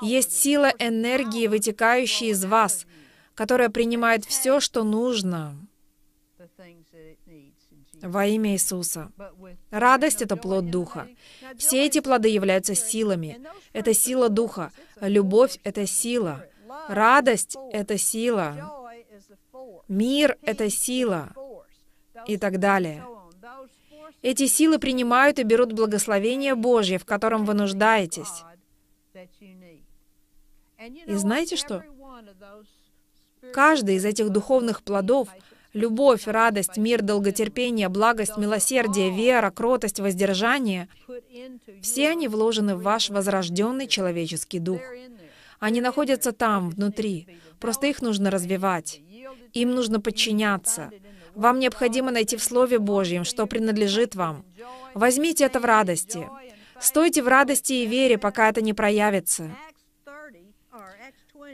есть сила энергии, вытекающей из вас, которая принимает все, что нужно во имя Иисуса. Радость — это плод Духа. Все эти плоды являются силами. Это сила Духа. Любовь — это сила. Радость — это сила. Мир — это сила и так далее. Эти силы принимают и берут благословение Божье, в котором вы нуждаетесь. И знаете что? Каждый из этих духовных плодов — любовь, радость, мир, долготерпение, благость, милосердие, вера, кротость, воздержание — все они вложены в ваш возрожденный человеческий дух. Они находятся там, внутри. Просто их нужно развивать. Им нужно подчиняться. Вам необходимо найти в Слове Божьем, что принадлежит вам. Возьмите это в радости. Стойте в радости и вере, пока это не проявится.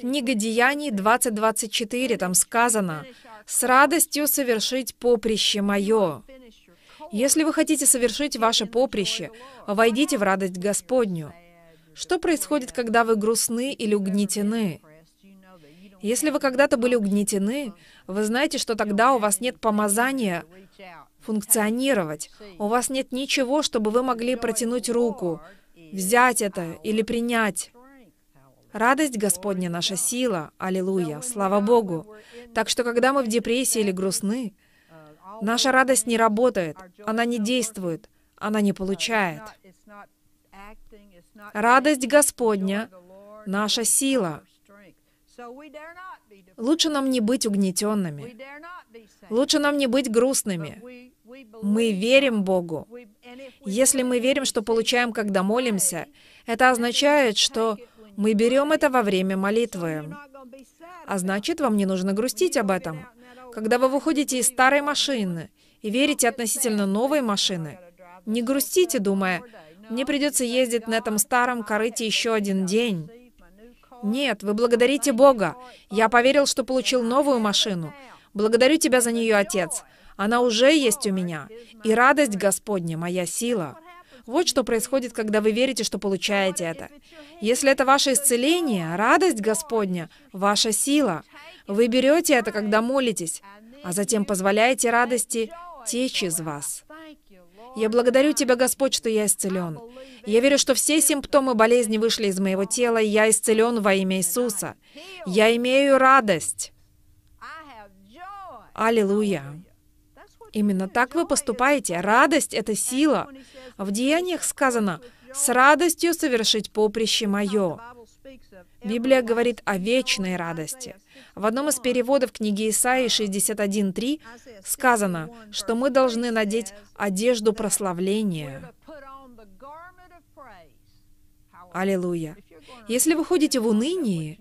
Книга Деяний 20.24, там сказано, «С радостью совершить поприще мое». Если вы хотите совершить ваше поприще, войдите в радость Господню. Что происходит, когда вы грустны или угнетены? Если вы когда-то были угнетены, вы знаете, что тогда у вас нет помазания функционировать. У вас нет ничего, чтобы вы могли протянуть руку, взять это или принять. Радость Господня — наша сила. Аллилуйя. Слава Богу. Так что, когда мы в депрессии или грустны, наша радость не работает, она не действует, она не получает. Радость Господня — наша сила. Лучше нам не быть угнетенными. Лучше нам не быть грустными. Мы верим Богу. Если мы верим, что получаем, когда молимся, это означает, что мы берем это во время молитвы. А значит, вам не нужно грустить об этом. Когда вы выходите из старой машины и верите относительно новой машины, не грустите, думая, мне придется ездить на этом старом корыте еще один день. Нет, вы благодарите Бога. Я поверил, что получил новую машину. Благодарю Тебя за нее, Отец. Она уже есть у меня. И радость Господня — моя сила. Вот что происходит, когда вы верите, что получаете это. Если это ваше исцеление, радость Господня — ваша сила. Вы берете это, когда молитесь, а затем позволяете радости течь из вас. Я благодарю Тебя, Господь, что я исцелен. Я верю, что все симптомы болезни вышли из моего тела, и я исцелен во имя Иисуса. Я имею радость. Аллилуйя. Именно так вы поступаете. Радость — это сила. В деяниях сказано «С радостью совершить поприще мое». Библия говорит о вечной радости. В одном из переводов книги Исаии 61.3 сказано, что мы должны надеть одежду прославления. Аллилуйя. Если вы ходите в унынии,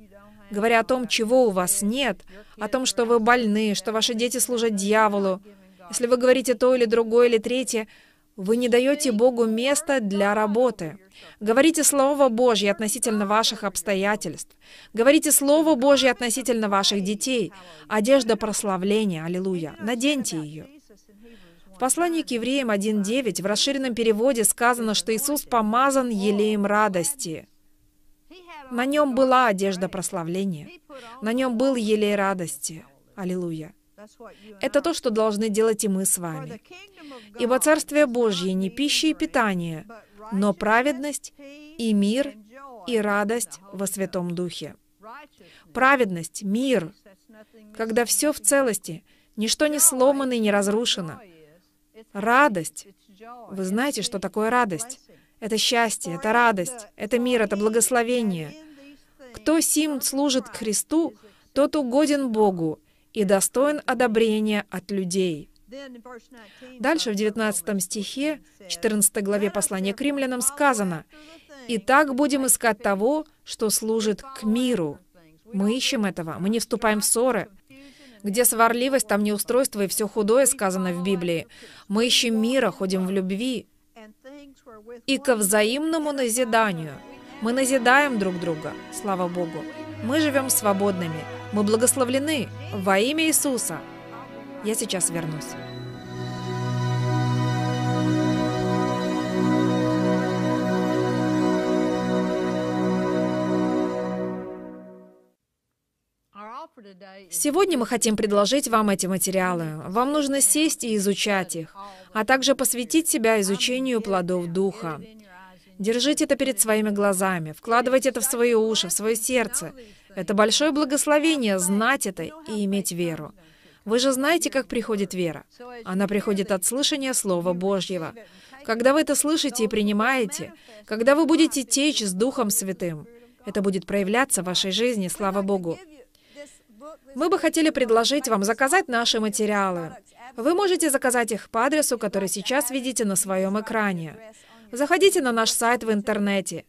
говоря о том, чего у вас нет, о том, что вы больны, что ваши дети служат дьяволу, если вы говорите то или другое или третье, вы не даете Богу места для работы. Говорите Слово Божье относительно ваших обстоятельств. Говорите Слово Божье относительно ваших детей. Одежда прославления, аллилуйя. Наденьте ее. В послании к евреям 1.9 в расширенном переводе сказано, что Иисус помазан елеем радости. На нем была одежда прославления. На нем был елей радости. Аллилуйя. Это то, что должны делать и мы с вами. Ибо Царствие Божье не пища и питание, но праведность и мир и радость во Святом Духе. Праведность, мир, когда все в целости, ничто не сломано и не разрушено. Радость. Вы знаете, что такое радость? Это счастье, это радость, это мир, это благословение. Кто сим служит Христу, тот угоден Богу, и достоин одобрения от людей. Дальше в 19 стихе 14 главе послания к римлянам сказано, «И так будем искать того, что служит к миру». Мы ищем этого, мы не вступаем в ссоры. Где сварливость, там неустройство и все худое сказано в Библии. Мы ищем мира, ходим в любви и ко взаимному назиданию. Мы назидаем друг друга, слава Богу. Мы живем свободными. Мы благословлены во имя Иисуса. Я сейчас вернусь. Сегодня мы хотим предложить вам эти материалы. Вам нужно сесть и изучать их, а также посвятить себя изучению плодов Духа. Держите это перед своими глазами, вкладывайте это в свои уши, в свое сердце. Это большое благословение знать это и иметь веру. Вы же знаете, как приходит вера. Она приходит от слышания Слова Божьего. Когда вы это слышите и принимаете, когда вы будете течь с Духом Святым, это будет проявляться в вашей жизни, слава Богу. Мы бы хотели предложить вам заказать наши материалы. Вы можете заказать их по адресу, который сейчас видите на своем экране. Заходите на наш сайт в интернете.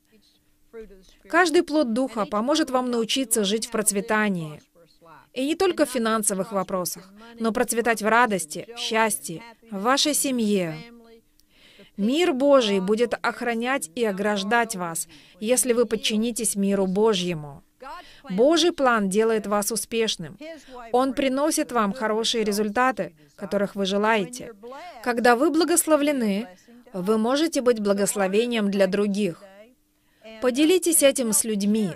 Каждый плод Духа поможет вам научиться жить в процветании. И не только в финансовых вопросах, но процветать в радости, в счастье, в вашей семье. Мир Божий будет охранять и ограждать вас, если вы подчинитесь миру Божьему. Божий план делает вас успешным. Он приносит вам хорошие результаты, которых вы желаете. Когда вы благословлены, вы можете быть благословением для других. Поделитесь этим с людьми.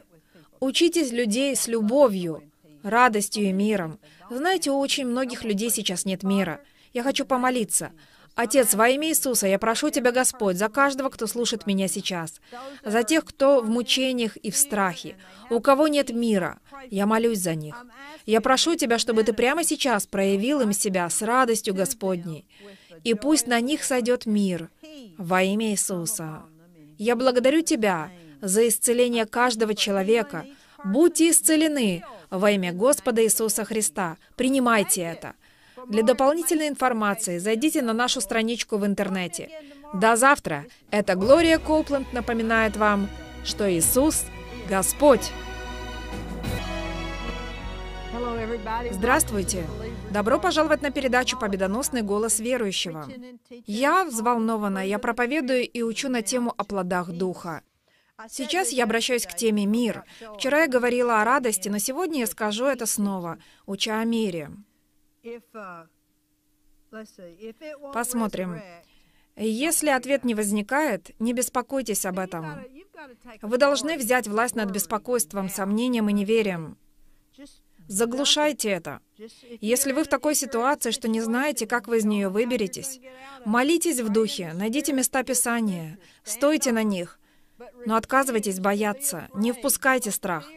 Учитесь людей с любовью, радостью и миром. Знаете, у очень многих людей сейчас нет мира. Я хочу помолиться. Отец, во имя Иисуса, я прошу Тебя, Господь, за каждого, кто слушает меня сейчас, за тех, кто в мучениях и в страхе, у кого нет мира, я молюсь за них. Я прошу Тебя, чтобы Ты прямо сейчас проявил им себя с радостью Господней, и пусть на них сойдет мир. Во имя Иисуса. Я благодарю Тебя за исцеление каждого человека. Будьте исцелены во имя Господа Иисуса Христа. Принимайте это. Для дополнительной информации зайдите на нашу страничку в интернете. До завтра! Это Глория Коупленд напоминает вам, что Иисус – Господь! Здравствуйте! Добро пожаловать на передачу «Победоносный голос верующего». Я взволнована, я проповедую и учу на тему о плодах Духа. Сейчас я обращаюсь к теме «Мир». Вчера я говорила о радости, но сегодня я скажу это снова, уча о мире. Посмотрим. Если ответ не возникает, не беспокойтесь об этом. Вы должны взять власть над беспокойством, сомнением и неверием. Заглушайте это. Если вы в такой ситуации, что не знаете, как вы из нее выберетесь, молитесь в духе, найдите места Писания, стойте на них, но отказывайтесь бояться, не впускайте страх.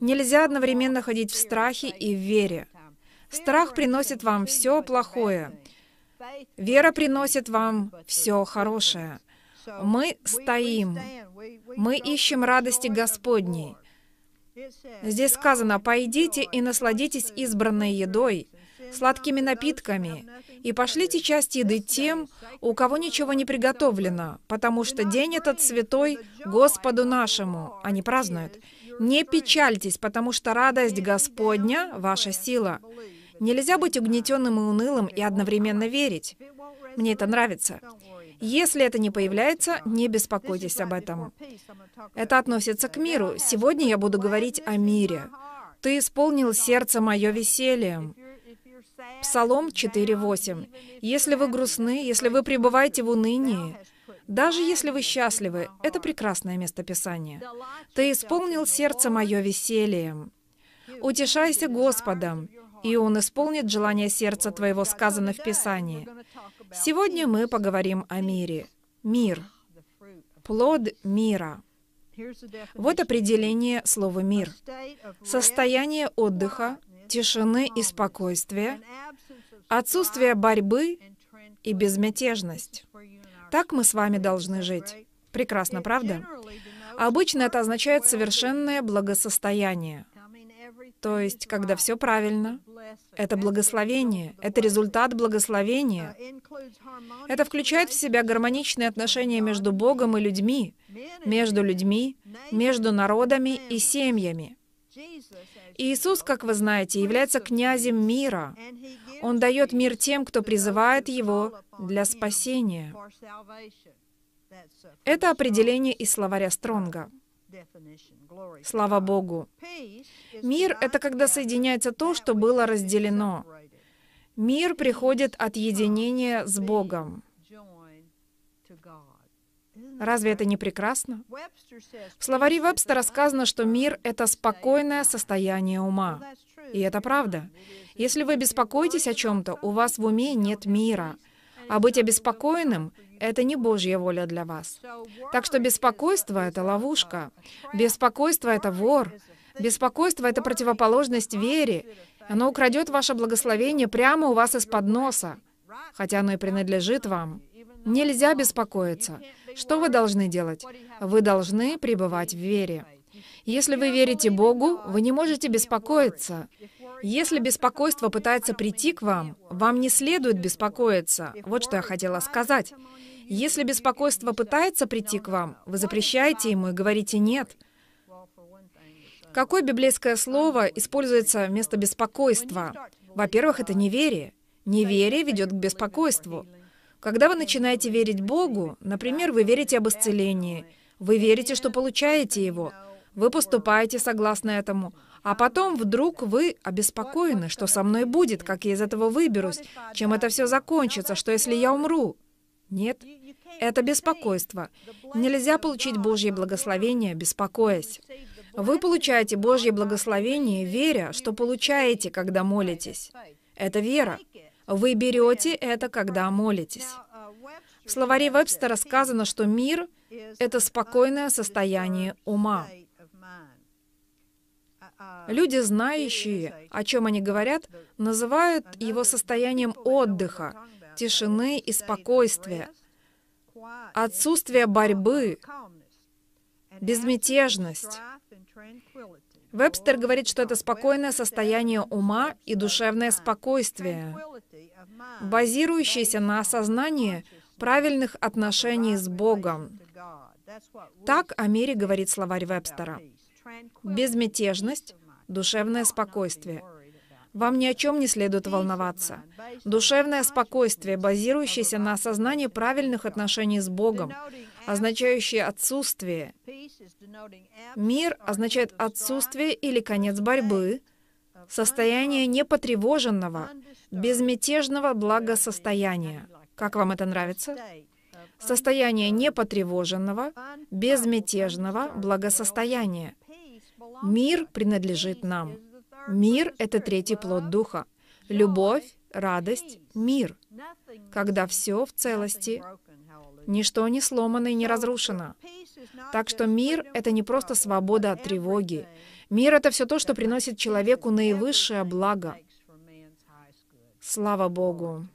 Нельзя одновременно ходить в страхе и в вере. Страх приносит вам все плохое. Вера приносит вам все хорошее. Мы стоим, мы ищем радости Господней. Здесь сказано, «Пойдите и насладитесь избранной едой, сладкими напитками, и пошлите часть еды тем, у кого ничего не приготовлено, потому что день этот святой Господу нашему». Они празднуют. «Не печальтесь, потому что радость Господня — ваша сила». Нельзя быть угнетенным и унылым и одновременно верить. Мне это нравится. Если это не появляется, не беспокойтесь об этом. Это относится к миру. Сегодня я буду говорить о мире. Ты исполнил сердце мое весельем. Псалом 4.8. Если вы грустны, если вы пребываете в унынии, даже если вы счастливы, это прекрасное местописание. Ты исполнил сердце мое весельем. Утешайся Господом, и Он исполнит желание сердца твоего, сказано в Писании. Сегодня мы поговорим о мире. Мир. Плод мира. Вот определение слова «мир». Состояние отдыха, тишины и спокойствия, отсутствие борьбы и безмятежность. Так мы с вами должны жить. Прекрасно, правда? Обычно это означает совершенное благосостояние. То есть, когда все правильно, это благословение, это результат благословения. Это включает в себя гармоничные отношения между Богом и людьми, между людьми, между народами и семьями. Иисус, как вы знаете, является князем мира. Он дает мир тем, кто призывает его для спасения. Это определение из словаря Стронга. Слава Богу. Мир — это когда соединяется то, что было разделено. Мир приходит от единения с Богом. Разве это не прекрасно? В словаре Вебстера сказано, что мир — это спокойное состояние ума. И это правда. Если вы беспокоитесь о чем-то, у вас в уме нет мира. А быть обеспокоенным — это не Божья воля для вас. Так что беспокойство — это ловушка. Беспокойство — это вор. Беспокойство — это противоположность вере. Оно украдет ваше благословение прямо у вас из-под носа, хотя оно и принадлежит вам. Нельзя беспокоиться. Что вы должны делать? Вы должны пребывать в вере. Если вы верите Богу, вы не можете беспокоиться. Если беспокойство пытается прийти к вам, вам не следует беспокоиться. Вот что я хотела сказать. Если беспокойство пытается прийти к вам, вы запрещаете ему и говорите «нет». Какое библейское слово используется вместо беспокойства? Во-первых, это неверие. Неверие ведет к беспокойству. Когда вы начинаете верить Богу, например, вы верите об исцелении, вы верите, что получаете его, вы поступаете согласно этому, а потом вдруг вы обеспокоены, что со мной будет, как я из этого выберусь, чем это все закончится, что если я умру? Нет, это беспокойство. Нельзя получить Божье благословение, беспокоясь. Вы получаете Божье благословение, веря, что получаете, когда молитесь. Это вера. Вы берете это, когда молитесь. В словаре Вебстера сказано, что мир — это спокойное состояние ума. Люди, знающие, о чем они говорят, называют его состоянием отдыха, тишины и спокойствия, отсутствие борьбы, безмятежность. Вебстер говорит, что это спокойное состояние ума и душевное спокойствие, базирующееся на осознании правильных отношений с Богом. Так о мире говорит словарь Вебстера. Безмятежность, душевное спокойствие. Вам ни о чем не следует волноваться. Душевное спокойствие, базирующееся на осознании правильных отношений с Богом, означающее отсутствие. Мир означает отсутствие или конец борьбы, состояние непотревоженного, безмятежного благосостояния. Как вам это нравится? Состояние непотревоженного, безмятежного благосостояния. Мир принадлежит нам. Мир — это третий плод Духа. Любовь, радость, мир. Когда все в целости, ничто не сломано и не разрушено. Так что мир — это не просто свобода от тревоги. Мир — это все то, что приносит человеку наивысшее благо. Слава Богу!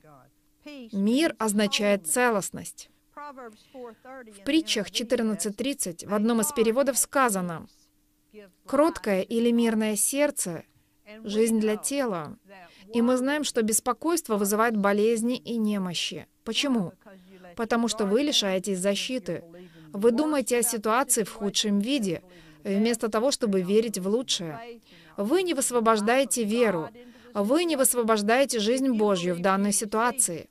Мир означает целостность. В притчах 14.30 в одном из переводов сказано, «Кроткое или мирное сердце — жизнь для тела. И мы знаем, что беспокойство вызывает болезни и немощи. Почему? Потому что вы лишаетесь защиты. Вы думаете о ситуации в худшем виде, вместо того, чтобы верить в лучшее. Вы не высвобождаете веру, вы не высвобождаете жизнь Божью в данной ситуации.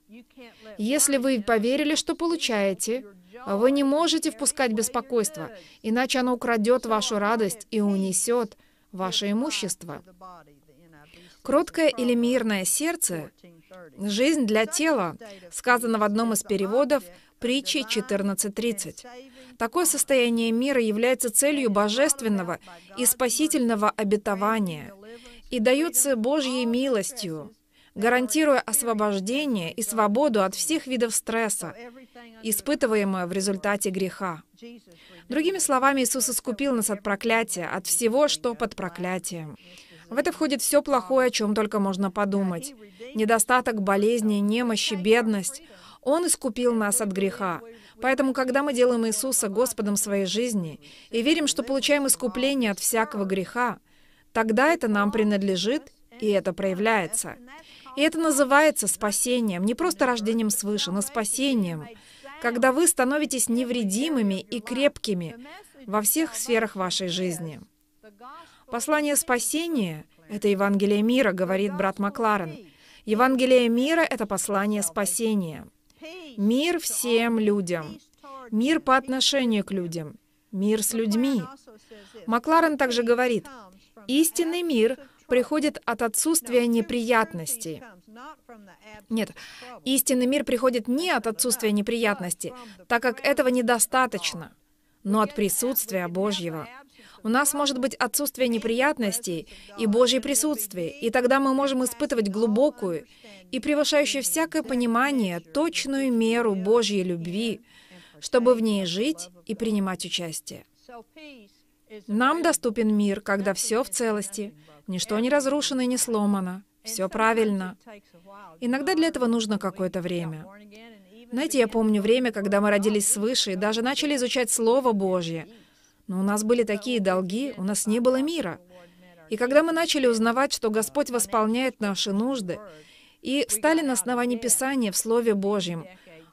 Если вы поверили, что получаете, вы не можете впускать беспокойство, иначе оно украдет вашу радость и унесет ваше имущество. Кроткое или мирное сердце — жизнь для тела, сказано в одном из переводов притчи 14.30. Такое состояние мира является целью божественного и спасительного обетования и дается Божьей милостью гарантируя освобождение и свободу от всех видов стресса, испытываемого в результате греха. Другими словами, Иисус искупил нас от проклятия, от всего, что под проклятием. В это входит все плохое, о чем только можно подумать. Недостаток, болезни, немощи, бедность. Он искупил нас от греха. Поэтому, когда мы делаем Иисуса Господом своей жизни и верим, что получаем искупление от всякого греха, тогда это нам принадлежит, и это проявляется. И это называется спасением, не просто рождением свыше, но спасением, когда вы становитесь невредимыми и крепкими во всех сферах вашей жизни. Послание спасения — это Евангелие мира, говорит брат Макларен. Евангелие мира — это послание спасения. Мир всем людям. Мир по отношению к людям. Мир с людьми. Макларен также говорит, истинный мир — приходит от отсутствия неприятностей. Нет, истинный мир приходит не от отсутствия неприятностей, так как этого недостаточно, но от присутствия Божьего. У нас может быть отсутствие неприятностей и Божье присутствие, и тогда мы можем испытывать глубокую и превышающую всякое понимание точную меру Божьей любви, чтобы в ней жить и принимать участие. Нам доступен мир, когда все в целости, Ничто не разрушено и не сломано. Все правильно. Иногда для этого нужно какое-то время. Знаете, я помню время, когда мы родились свыше и даже начали изучать Слово Божье. Но у нас были такие долги, у нас не было мира. И когда мы начали узнавать, что Господь восполняет наши нужды, и стали на основании Писания в Слове Божьем,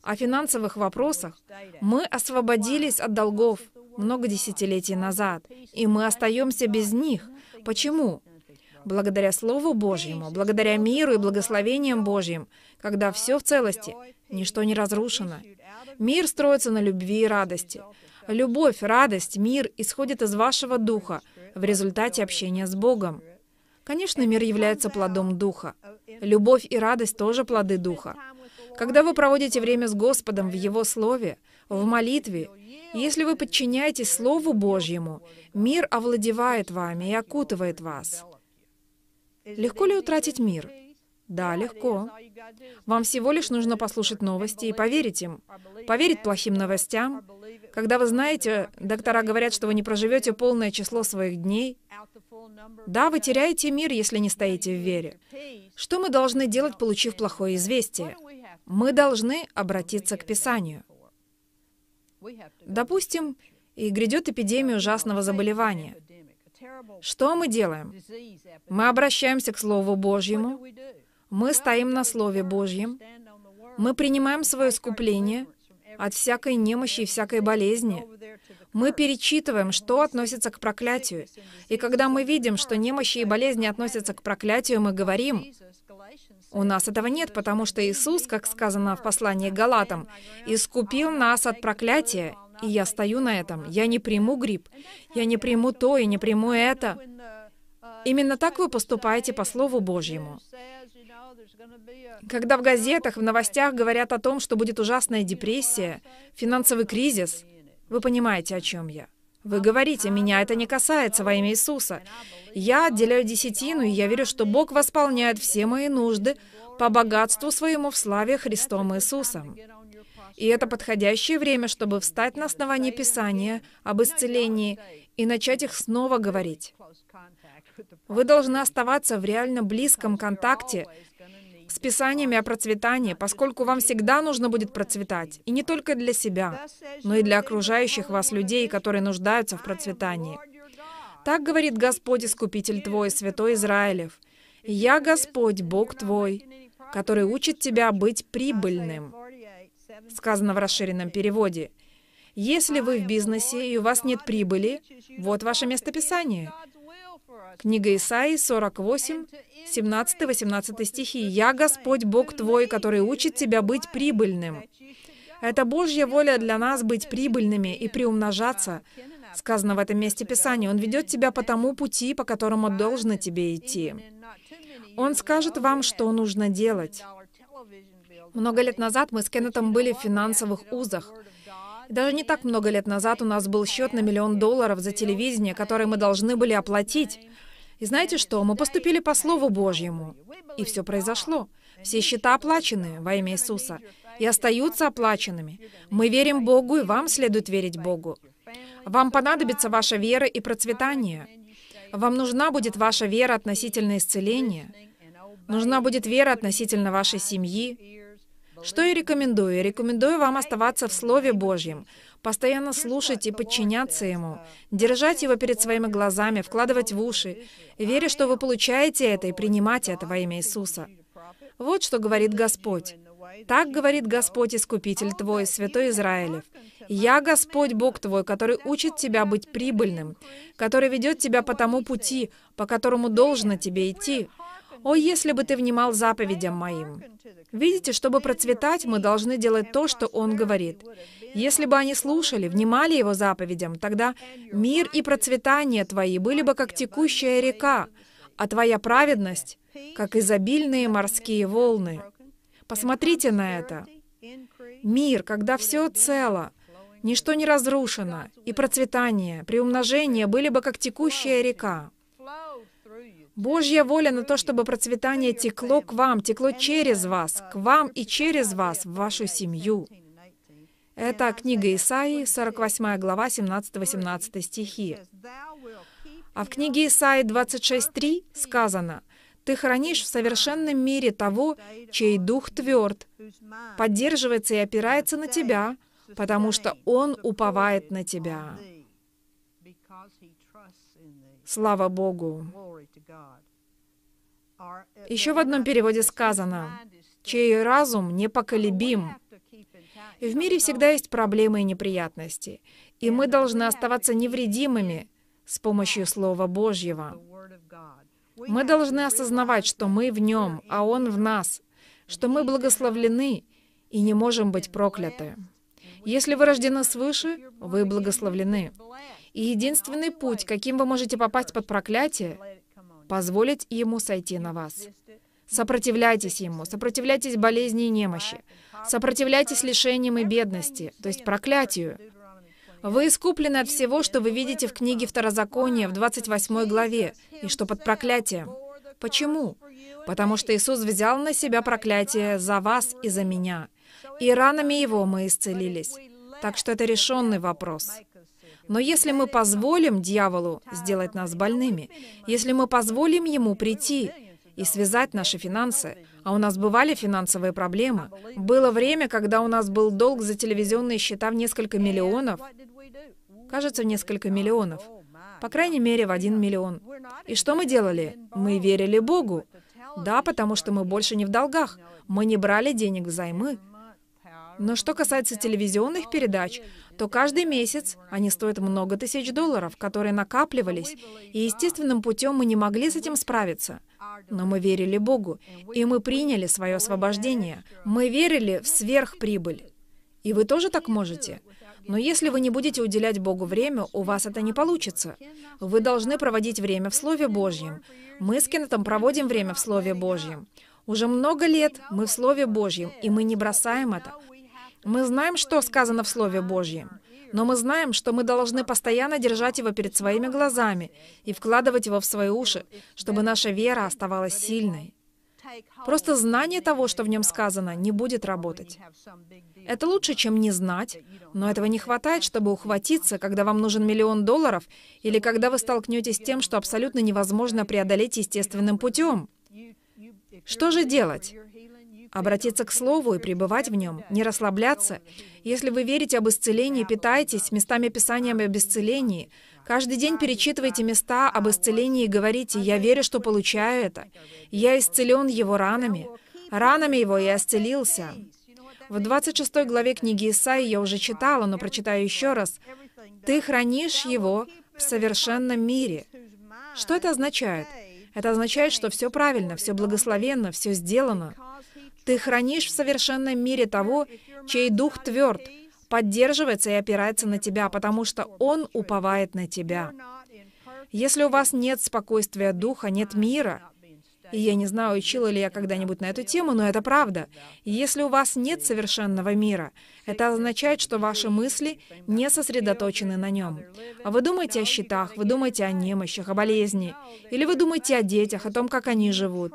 о финансовых вопросах, мы освободились от долгов много десятилетий назад, и мы остаемся без них. Почему? благодаря Слову Божьему, благодаря миру и благословениям Божьим, когда все в целости, ничто не разрушено. Мир строится на любви и радости. Любовь, радость, мир исходят из вашего духа в результате общения с Богом. Конечно, мир является плодом духа. Любовь и радость тоже плоды духа. Когда вы проводите время с Господом в Его Слове, в молитве, если вы подчиняетесь Слову Божьему, мир овладевает вами и окутывает вас. Легко ли утратить мир? Да, легко. Вам всего лишь нужно послушать новости и поверить им. Поверить плохим новостям. Когда вы знаете, доктора говорят, что вы не проживете полное число своих дней. Да, вы теряете мир, если не стоите в вере. Что мы должны делать, получив плохое известие? Мы должны обратиться к Писанию. Допустим, и грядет эпидемия ужасного заболевания. Что мы делаем? Мы обращаемся к Слову Божьему, мы стоим на Слове Божьем, мы принимаем свое искупление от всякой немощи и всякой болезни. Мы перечитываем, что относится к проклятию. И когда мы видим, что немощи и болезни относятся к проклятию, мы говорим, у нас этого нет, потому что Иисус, как сказано в послании к Галатам, искупил нас от проклятия, и я стою на этом. Я не приму грипп, я не приму то и не приму это. Именно так вы поступаете по Слову Божьему. Когда в газетах, в новостях говорят о том, что будет ужасная депрессия, финансовый кризис, вы понимаете, о чем я. Вы говорите, меня это не касается во имя Иисуса. Я отделяю десятину, и я верю, что Бог восполняет все мои нужды по богатству своему в славе Христом Иисусом. И это подходящее время, чтобы встать на основании Писания об исцелении и начать их снова говорить. Вы должны оставаться в реально близком контакте с Писаниями о процветании, поскольку вам всегда нужно будет процветать, и не только для себя, но и для окружающих вас людей, которые нуждаются в процветании. Так говорит Господь Искупитель Твой, Святой Израилев. «Я Господь, Бог Твой, который учит тебя быть прибыльным» сказано в расширенном переводе. Если вы в бизнесе и у вас нет прибыли, вот ваше местописание. Книга Исаии 48, 17-18 стихи. «Я Господь Бог твой, который учит тебя быть прибыльным». Это Божья воля для нас быть прибыльными и приумножаться, сказано в этом месте Писания. Он ведет тебя по тому пути, по которому должно тебе идти. Он скажет вам, что нужно делать. Много лет назад мы с Кеннетом были в финансовых узах. даже не так много лет назад у нас был счет на миллион долларов за телевидение, который мы должны были оплатить. И знаете что? Мы поступили по Слову Божьему. И все произошло. Все счета оплачены во имя Иисуса и остаются оплаченными. Мы верим Богу, и вам следует верить Богу. Вам понадобится ваша вера и процветание. Вам нужна будет ваша вера относительно исцеления. Нужна будет вера относительно вашей семьи, что я рекомендую? рекомендую вам оставаться в Слове Божьем, постоянно слушать и подчиняться Ему, держать Его перед своими глазами, вкладывать в уши, веря, что вы получаете это и принимать это во имя Иисуса. Вот что говорит Господь. Так говорит Господь Искупитель твой, Святой Израилев. «Я Господь Бог твой, который учит тебя быть прибыльным, который ведет тебя по тому пути, по которому должно тебе идти, «О, если бы ты внимал заповедям моим!» Видите, чтобы процветать, мы должны делать то, что Он говорит. Если бы они слушали, внимали Его заповедям, тогда мир и процветание твои были бы как текущая река, а твоя праведность — как изобильные морские волны. Посмотрите на это. Мир, когда все цело, ничто не разрушено, и процветание, приумножение были бы как текущая река. Божья воля на то, чтобы процветание текло к вам, текло через вас, к вам и через вас, в вашу семью. Это книга Исаии, 48 глава, 17-18 стихи. А в книге Исаии 26.3 сказано, «Ты хранишь в совершенном мире того, чей дух тверд, поддерживается и опирается на тебя, потому что он уповает на тебя».
Слава Богу!
Еще в одном переводе сказано, чей разум непоколебим. И в мире всегда есть проблемы и неприятности, и мы должны оставаться невредимыми с помощью Слова Божьего. Мы должны осознавать, что мы в Нем, а Он в нас, что мы благословлены и не можем быть прокляты. Если вы рождены свыше, вы благословлены. И единственный путь, каким вы можете попасть под проклятие, позволить ему сойти на вас. Сопротивляйтесь ему, сопротивляйтесь болезни и немощи, сопротивляйтесь лишениям и бедности, то есть проклятию. Вы искуплены от всего, что вы видите в книге Второзакония в 28 главе, и что под проклятием. Почему? Потому что Иисус взял на себя проклятие за вас и за меня, и ранами Его мы исцелились. Так что это решенный вопрос. Но если мы позволим дьяволу сделать нас больными, если мы позволим ему прийти и связать наши финансы, а у нас бывали финансовые проблемы, было время, когда у нас был долг за телевизионные счета в несколько миллионов, кажется, в несколько миллионов, по крайней мере, в один миллион. И что мы делали? Мы верили Богу. Да, потому что мы больше не в долгах. Мы не брали денег взаймы, но что касается телевизионных передач, то каждый месяц они стоят много тысяч долларов, которые накапливались, и естественным путем мы не могли с этим справиться. Но мы верили Богу, и мы приняли свое освобождение. Мы верили в сверхприбыль. И вы тоже так можете. Но если вы не будете уделять Богу время, у вас это не получится. Вы должны проводить время в Слове Божьем. Мы с Кеннетом проводим время в Слове Божьем. Уже много лет мы в Слове Божьем, и мы не бросаем это. Мы знаем, что сказано в Слове Божьем, но мы знаем, что мы должны постоянно держать его перед своими глазами и вкладывать его в свои уши, чтобы наша вера оставалась сильной. Просто знание того, что в нем сказано, не будет работать. Это лучше, чем не знать, но этого не хватает, чтобы ухватиться, когда вам нужен миллион долларов или когда вы столкнетесь с тем, что абсолютно невозможно преодолеть естественным путем. Что же делать? обратиться к Слову и пребывать в нем, не расслабляться. Если вы верите об исцелении, питайтесь местами Писания об исцелении. Каждый день перечитывайте места об исцелении и говорите, «Я верю, что получаю это. Я исцелен его ранами. Ранами его я исцелился». В 26 главе книги Исаии я уже читала, но прочитаю еще раз. «Ты хранишь его в совершенном мире». Что это означает? Это означает, что все правильно, все благословенно, все сделано. Ты хранишь в совершенном мире того, чей дух тверд, поддерживается и опирается на тебя, потому что он уповает на тебя. Если у вас нет спокойствия духа, нет мира, и я не знаю, учила ли я когда-нибудь на эту тему, но это правда. Если у вас нет совершенного мира, это означает, что ваши мысли не сосредоточены на нем. А вы думаете о счетах, вы думаете о немощах, о болезни, или вы думаете о детях, о том, как они живут.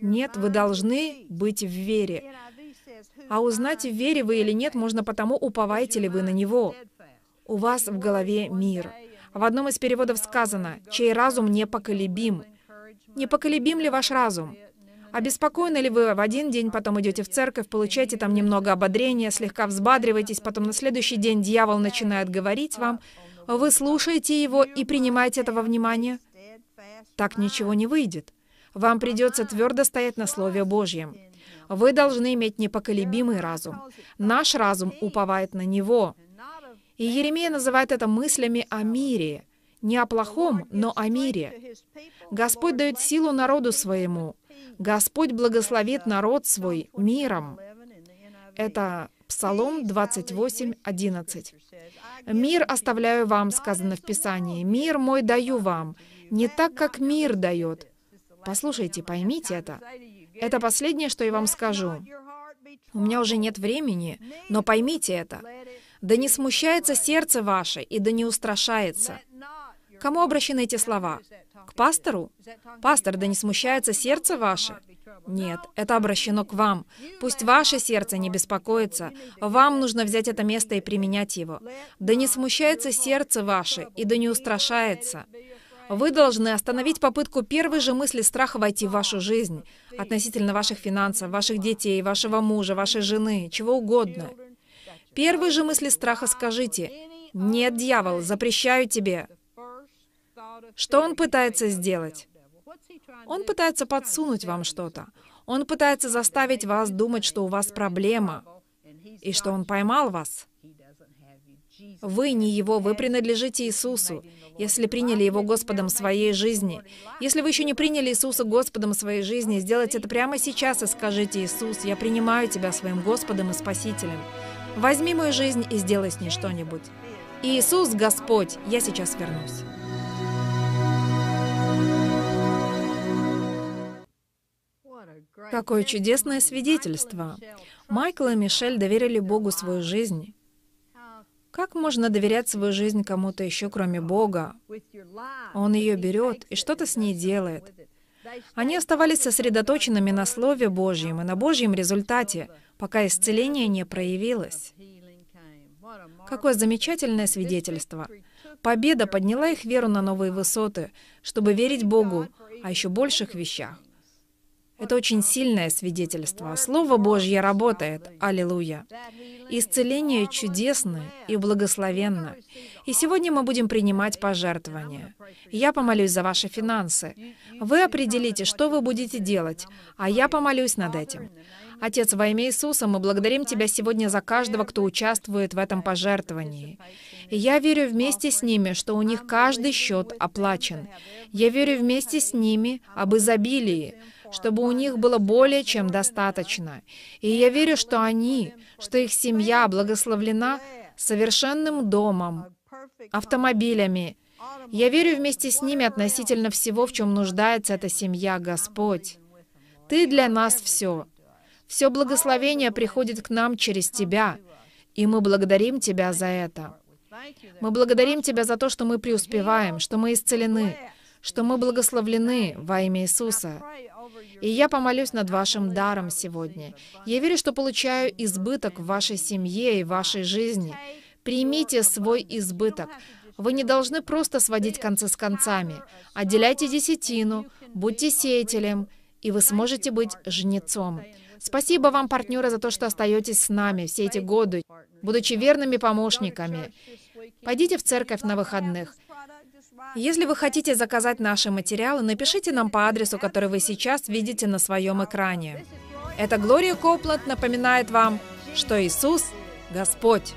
Нет, вы должны быть в вере. А узнать, в вере вы или нет, можно потому, уповаете ли вы на Него. У вас в голове мир. В одном из переводов сказано, «Чей разум непоколебим». Непоколебим ли ваш разум? Обеспокоены ли вы в один день, потом идете в церковь, получаете там немного ободрения, слегка взбадриваетесь, потом на следующий день дьявол начинает говорить вам, вы слушаете его и принимаете этого внимания? Так ничего не выйдет. Вам придется твердо стоять на Слове Божьем. Вы должны иметь непоколебимый разум. Наш разум уповает на Него. И Еремия называет это мыслями о мире. Не о плохом, но о мире. Господь дает силу народу своему. Господь благословит народ свой миром. Это Псалом 28, 11. «Мир оставляю вам», сказано в Писании, «мир мой даю вам, не так, как мир дает, Послушайте, поймите это. Это последнее, что я вам скажу. У меня уже нет времени, но поймите это. Да не смущается сердце ваше, и да не устрашается. Кому обращены эти слова? К пастору? Пастор, да не смущается сердце ваше? Нет, это обращено к вам. Пусть ваше сердце не беспокоится. Вам нужно взять это место и применять его. Да не смущается сердце ваше, и да не устрашается. Вы должны остановить попытку первой же мысли страха войти в вашу жизнь относительно ваших финансов, ваших детей, вашего мужа, вашей жены, чего угодно. Первой же мысли страха скажите «Нет, дьявол, запрещаю тебе». Что он пытается сделать? Он пытается подсунуть вам что-то. Он пытается заставить вас думать, что у вас проблема, и что он поймал вас. Вы не Его, вы принадлежите Иисусу, если приняли Его Господом своей жизни. Если вы еще не приняли Иисуса Господом своей жизни, сделайте это прямо сейчас и скажите, «Иисус, я принимаю Тебя своим Господом и Спасителем. Возьми мою жизнь и сделай с ней что-нибудь. Иисус, Господь, я сейчас вернусь». Какое чудесное свидетельство! Майкл и Мишель доверили Богу свою жизнь. Как можно доверять свою жизнь кому-то еще, кроме Бога? Он ее берет и что-то с ней делает. Они оставались сосредоточенными на Слове Божьем и на Божьем результате, пока исцеление не проявилось. Какое замечательное свидетельство! Победа подняла их веру на новые высоты, чтобы верить Богу о а еще больших вещах. Это очень сильное свидетельство. Слово Божье работает. Аллилуйя. Исцеление чудесно и благословенно. И сегодня мы будем принимать пожертвования. Я помолюсь за ваши финансы. Вы определите, что вы будете делать, а я помолюсь над этим. Отец, во имя Иисуса, мы благодарим Тебя сегодня за каждого, кто участвует в этом пожертвовании. И я верю вместе с ними, что у них каждый счет оплачен. Я верю вместе с ними об изобилии, чтобы у них было более чем достаточно. И я верю, что они, что их семья благословлена совершенным домом, автомобилями. Я верю вместе с ними относительно всего, в чем нуждается эта семья, Господь. Ты для нас все. Все благословение приходит к нам через Тебя, и мы благодарим Тебя за это. Мы благодарим Тебя за то, что мы преуспеваем, что мы исцелены, что мы благословлены во имя Иисуса. И я помолюсь над вашим даром сегодня. Я верю, что получаю избыток в вашей семье и в вашей жизни. Примите свой избыток. Вы не должны просто сводить концы с концами. Отделяйте десятину, будьте сеятелем, и вы сможете быть жнецом. Спасибо вам, партнеры, за то, что остаетесь с нами все эти годы, будучи верными помощниками. Пойдите в церковь на выходных. Если вы хотите заказать наши материалы, напишите нам по адресу, который вы сейчас видите на своем экране. Это Глория Копланд напоминает вам, что Иисус – Господь.